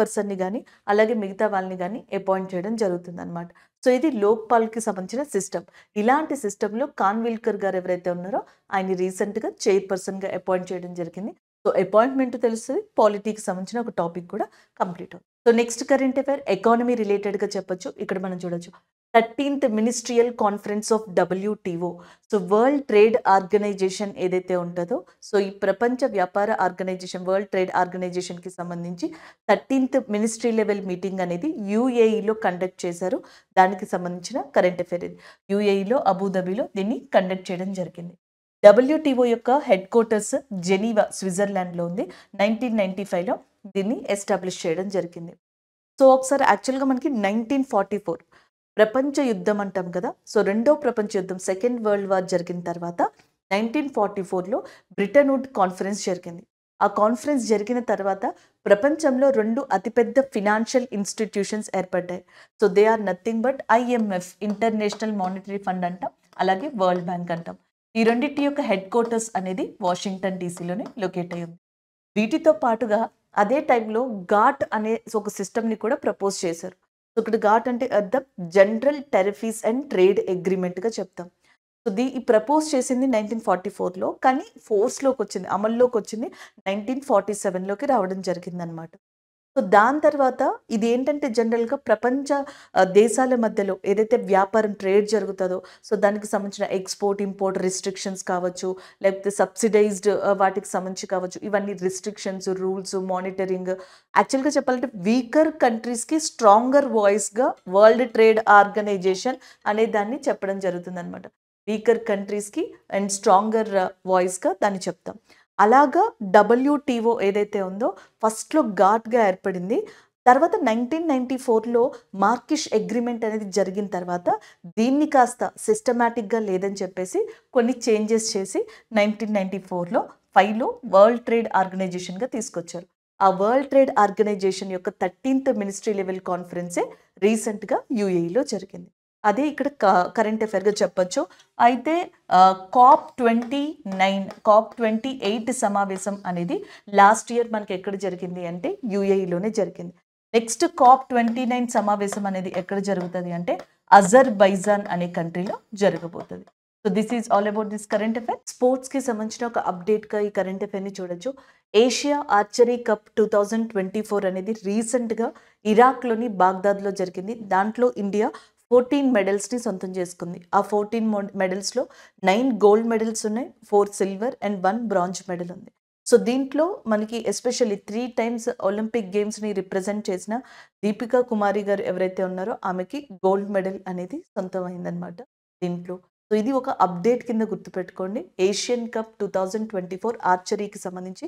కానీ అలాగే మిగతా వాళ్ళని కానీ అపాయింట్ చేయడం జరుగుతుంది అనమాట సో ఇది లోక్పాల్కి సంబంధించిన సిస్టమ్ ఇలాంటి సిస్టంలో కాన్విల్కర్ గారు ఎవరైతే ఉన్నారో ఆయన రీసెంట్గా చైర్పర్సన్గా అపాయింట్ చేయడం జరిగింది సో అపాయింట్మెంట్ తెలుస్తుంది పాలిటీకి సంబంధించిన ఒక టాపిక్ కూడా కంప్లీట్ అవుతుంది so next current affair economy రిలేటెడ్గా చెప్పొచ్చు ఇక్కడ మనం చూడొచ్చు thirteenth ministerial conference of WTO so world trade organisation ఏదైతే ఉంటుందో సో ఈ ప్రపంచ వ్యాపార ఆర్గనైజేషన్ వరల్డ్ ట్రేడ్ ఆర్గనైజేషన్కి సంబంధించి థర్టీన్త్ మినిస్ట్రీ లెవెల్ మీటింగ్ అనేది యూఏఈలో e కండక్ట్ చేశారు దానికి సంబంధించిన కరెంట్ అఫైర్ ఇది యూఏఈలో e అబుదాబిలో దీన్ని కండక్ట్ చేయడం జరిగింది డబ్ల్యూటీఓ యొక్క హెడ్ క్వార్టర్స్ జెనీవా స్విట్జర్లాండ్లో ఉంది నైన్టీన్ నైంటీ ఫైవ్లో దీన్ని ఎస్టాబ్లిష్ చేయడం జరిగింది సో ఒకసారి యాక్చువల్గా మనకి నైన్టీన్ ఫార్టీ ఫోర్ ప్రపంచ యుద్ధం అంటాం కదా సో రెండో ప్రపంచ యుద్ధం సెకండ్ వరల్డ్ వార్ జరిగిన తర్వాత నైన్టీన్ ఫార్టీ ఫోర్లో బ్రిటన్వుడ్ కాన్ఫరెన్స్ జరిగింది ఆ కాన్ఫరెన్స్ జరిగిన తర్వాత ప్రపంచంలో రెండు అతిపెద్ద ఫినాన్షియల్ ఇన్స్టిట్యూషన్స్ ఏర్పడ్డాయి so they are nothing but IMF international monetary fund అంటాం అలాగే వరల్డ్ బ్యాంక్ అంటాం ఈ రెండింటి యొక్క హెడ్ క్వార్టర్స్ అనేది వాషింగ్టన్ డీసీలోనే లొకేట్ అయి ఉంది వీటితో పాటుగా అదే టైంలో ఘాట్ అనే ఒక సిస్టమ్ని కూడా ప్రపోజ్ చేశారు ఇక్కడ ఘాట్ అంటే అర్థం జనరల్ టెరఫీస్ అండ్ ట్రేడ్ అగ్రిమెంట్గా చెప్తాం సో దీ ఈ ప్రపోజ్ చేసింది నైన్టీన్ ఫార్టీ ఫోర్లో కానీ ఫోర్స్లోకి వచ్చింది అమల్లోకి వచ్చింది నైన్టీన్ ఫార్టీ సెవెన్లోకి రావడం జరిగిందనమాట సో దాని తర్వాత ఇది ఏంటంటే జనరల్గా ప్రపంచ దేశాల మధ్యలో ఏదైతే వ్యాపారం ట్రేడ్ జరుగుతుందో సో దానికి సంబంధించిన ఎక్స్పోర్ట్ ఇంపోర్ట్ రిస్ట్రిక్షన్స్ కావచ్చు లేకపోతే సబ్సిడైజ్డ్ వాటికి సంబంధించి కావచ్చు ఇవన్నీ రిస్ట్రిక్షన్స్ రూల్స్ మానిటరింగ్ యాక్చువల్గా చెప్పాలంటే వీకర్ కంట్రీస్కి స్ట్రాంగర్ వాయిస్గా వరల్డ్ ట్రేడ్ ఆర్గనైజేషన్ అనే దాన్ని చెప్పడం జరుగుతుందన్నమాట వీకర్ కంట్రీస్కి అండ్ స్ట్రాంగర్ వాయిస్గా దాన్ని చెప్తాం అలాగా డబ్ల్యూటీఓ ఏదైతే ఉందో ఫస్ట్లో ఘాట్గా ఏర్పడింది తర్వాత నైన్టీన్ నైన్టీ ఫోర్లో మార్కిష్ అగ్రిమెంట్ అనేది జరిగిన తర్వాత దీన్ని కాస్త సిస్టమేటిక్గా లేదని చెప్పేసి కొన్ని చేంజెస్ చేసి నైన్టీన్ నైన్టీ ఫోర్లో ఫైవ్లో వరల్డ్ ట్రేడ్ ఆర్గనైజేషన్గా తీసుకొచ్చారు ఆ వరల్డ్ ట్రేడ్ ఆర్గనైజేషన్ యొక్క థర్టీన్త్ మినిస్ట్రీ లెవెల్ కాన్ఫరెన్సే రీసెంట్గా యూఏఈలో జరిగింది అదే ఇక్కడ కరెంట్ అఫేర్గా చెప్పొచ్చు అయితే COP twenty nine COP twenty eight సమావేశం అనేది లాస్ట్ ఇయర్ మనకి ఎక్కడ జరిగింది అంటే యూఏఈలోనే జరిగింది నెక్స్ట్ కాప్ ట్వంటీ నైన్ సమావేశం అనేది ఎక్కడ జరుగుతుంది అంటే అజర్ బైజాన్ అనే కంట్రీలో జరగబోతుంది so this is all about this current affair స్పోర్ట్స్కి సంబంధించిన ఒక అప్డేట్గా ఈ కరెంట్ అఫేర్ని చూడొచ్చు Asia archery cup two thousand twenty four అనేది రీసెంట్గా ఇరాక్లోని బాగ్దాద్లో జరిగింది దాంట్లో ఇండియా ఫోర్టీన్ మెడల్స్ని సొంతం చేసుకుంది ఆ ఫోర్టీన్ మెడల్స్లో నైన్ గోల్డ్ మెడల్స్ ఉన్నాయి four silver and one bronze medal ఉంది సో దీంట్లో మనకి ఎస్పెషల్లీ త్రీ టైమ్స్ ఒలింపిక్ గేమ్స్ని రిప్రజెంట్ చేసిన దీపికా కుమారి గారు ఎవరైతే ఉన్నారో ఆమెకి గోల్డ్ మెడల్ అనేది సొంతమైందనమాట దీంట్లో సో ఇది ఒక అప్డేట్ కింద గుర్తుపెట్టుకోండి Asian cup two thousand twenty four ఆర్చరీకి సంబంధించి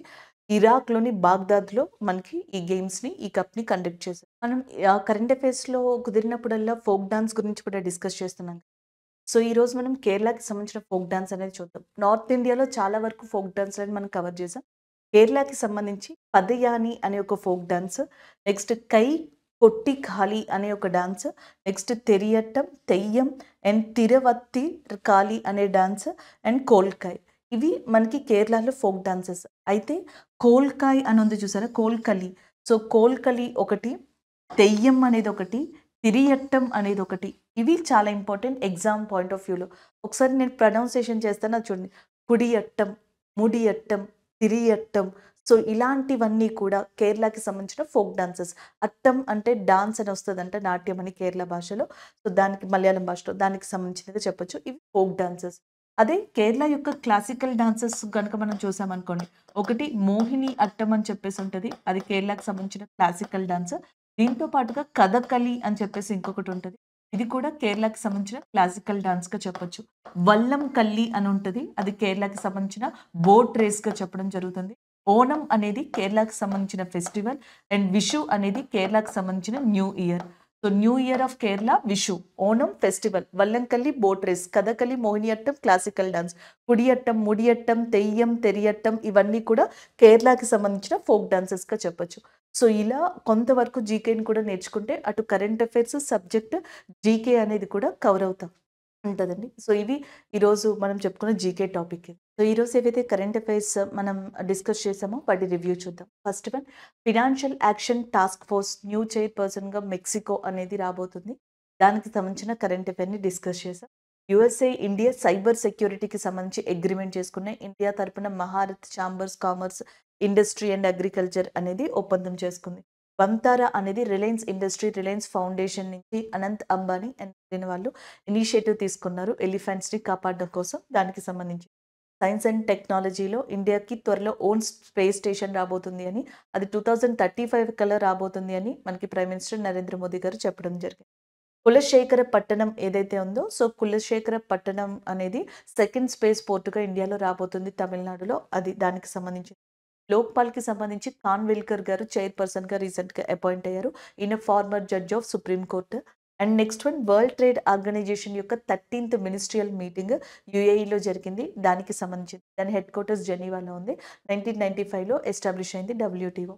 ఇరాక్లోని బాగ్దాద్లో మనకి ఈ గేమ్స్ని ఈ కప్ని కండక్ట్ చేశారు మనం కరెంట్ అఫైర్స్లో కుదిరినప్పుడల్లా ఫోక్ డాన్స్ గురించి కూడా డిస్కస్ చేస్తున్నాం సో ఈరోజు మనం కేరళకి సంబంధించిన ఫోక్ డాన్స్ అనేది చూద్దాం నార్త్ ఇండియాలో చాలా వరకు ఫోక్ డాన్స్ అనేది మనం కవర్ చేసాం కేరళకి సంబంధించి పదయాని అనే ఒక ఫోక్ డాన్స్ నెక్స్ట్ కై కొట్టి ఖాళీ అనే ఒక డాన్స్ నెక్స్ట్ తెరియట్టం తెయ్యం అండ్ తిరవత్తి ఖాళీ అనే డాన్స్ అండ్ కోల్కాయ్ ఇవి మనకి కేరళలో ఫోక్ డాన్సెస్ అయితే కోల్కాయ్ అని ఉంది చూసారా కోల్కలి సో కోల్కలి ఒకటి తెయ్యం అనేది ఒకటి తిరియట్టం అనేది ఒకటి ఇవి చాలా ఇంపార్టెంట్ ఎగ్జామ్ పాయింట్ ఆఫ్ వ్యూలో ఒకసారి నేను ప్రొనౌన్సియేషన్ చేస్తాను చూడండి కుడియట్టం ముడియట్టం తిరియట్టం సో ఇలాంటివన్నీ కూడా కేరళకి సంబంధించిన ఫోక్ డాన్సెస్ అట్టం అంటే డాన్స్ అని వస్తుందంట నాట్యం అని కేరళ భాషలో సో దానికి మలయాళం భాషలో దానికి సంబంధించినది చెప్పొచ్చు ఇవి ఫోక్ డాన్సెస్ అదే కేరళ యొక్క క్లాసికల్ డాన్సెస్ కనుక మనం చూసామనుకోండి ఒకటి మోహిని అట్టం అని చెప్పేసి ఉంటుంది అది కేరళకు సంబంధించిన క్లాసికల్ డాన్స్ దీంతో పాటుగా కథకలి అని చెప్పేసి ఇంకొకటి ఉంటుంది ఇది కూడా కేరళకి సంబంధించిన క్లాసికల్ డాన్స్గా చెప్పొచ్చు వల్లం కల్లి అని ఉంటుంది అది కేరళకి సంబంధించిన బోట్ రేస్గా చెప్పడం జరుగుతుంది ఓనం అనేది కేరళకు సంబంధించిన ఫెస్టివల్ అండ్ విషు అనేది కేరళకు సంబంధించిన new year so new year of Kerala Vishu Onam festival Vallamkali boat race Kathakali Mohiniyattam classical dance Koodiyattam Mudiyettu Theyyam తెరియట్టం ఇవన్నీ కూడా కేరళకి సంబంధించిన ఫోక్ డాన్సెస్గా చెప్పొచ్చు సో ఇలా కొంతవరకు జీకేని కూడా నేర్చుకుంటే అటు కరెంట్ అఫైర్స్ సబ్జెక్ట్ జీకే అనేది కూడా కవర్ అవుతాం ఉంటుందండి సో ఇవి ఈరోజు మనం చెప్పుకున్న జీకే టాపిక్ సో ఈరోజు ఏవైతే కరెంట్ అఫైర్స్ మనం డిస్కస్ చేసామో వాటి రివ్యూ చూద్దాం first one financial action task force new చైర్పర్సన్గా మెక్సికో అనేది రాబోతుంది దానికి సంబంధించిన కరెంట్ అఫైర్ని డిస్కస్ చేసాం యుఎస్ఏ ఇండియా సైబర్ సెక్యూరిటీకి సంబంధించి అగ్రిమెంట్ చేసుకున్నాయి ఇండియా తరపున Mahratta chambers commerce industry and agriculture అనేది ఒప్పందం చేసుకుంది వంతారా అనేది రిలయన్స్ ఇండస్ట్రీ రిలయన్స్ ఫౌండేషన్ నుంచి అనంత్ అంబానీ అండ్ వాళ్ళు ఇనిషియేటివ్ తీసుకున్నారు ఎలిఫెంట్స్ని కాపాడడం కోసం దానికి సంబంధించి సైన్స్ అండ్ టెక్నాలజీలో ఇండియాకి త్వరలో ఓన్ స్పేస్ స్టేషన్ రాబోతుంది అని అది టూ థౌజండ్ థర్టీ ఫైవ్ కల్లా రాబోతుంది అని మనకి ప్రైమ్ మినిస్టర్ నరేంద్ర మోదీ గారు చెప్పడం జరిగింది కులశేఖర పట్టణం ఏదైతే ఉందో సో కులశేఖర పట్టణం అనేది సెకండ్ స్పేస్ పోర్టుగా ఇండియాలో రాబోతుంది తమిళనాడులో అది దానికి సంబంధించింది లోక్పాల్కి సంబంధించి విల్కర్ గారు చైర్పర్సన్గా రీసెంట్గా అపాయింట్ అయ్యారు ఈయన former judge of supreme court and next one world trade organisation యొక్క థర్టీన్త్ మినిస్ట్రియల్ మీటింగ్ యుఏఈలో జరిగింది దానికి సంబంధించింది దాని హెడ్ క్వార్టర్స్ జెనీవాలో ఉంది నైన్టీన్ నైన్టీ ఫైవ్లో ఎస్టాబ్లిష్ అయింది WTO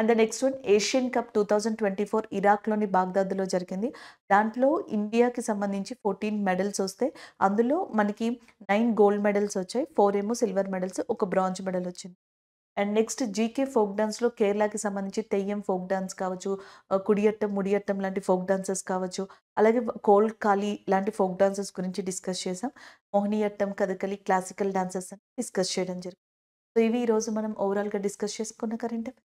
and the next one Asian cup two thousand twenty four ఇరాక్లోని బాగ్దాద్లో జరిగింది దాంట్లో ఇండియాకి సంబంధించి ఫోర్టీన్ మెడల్స్ వస్తాయి అందులో మనకి నైన్ గోల్డ్ మెడల్స్ వచ్చాయి ఫోర్ ఏమో సిల్వర్ మెడల్స్ ఒక బ్రాంజ్ మెడల్ వచ్చింది అండ్ నెక్స్ట్ జీకే ఫోక్ డాన్స్లో కేరళకి సంబంధించి తెయ్యం ఫోక్ డాన్స్ కావచ్చు కుడియట్టం uh, ముడియట్టం లాంటి ఫోక్ డాన్సెస్ కావచ్చు అలాగే కోల్ కాలి లాంటి ఫోక్ డాన్సెస్ గురించి డిస్కస్ చేసాం మోహినియట్టం కథకలి క్లాసికల్ డాన్సెస్ అని డిస్కస్ చేయడం జరిగింది సో ఇవి ఈరోజు మనం ఓవరాల్గా డిస్కస్ చేసుకున్న కరెంట్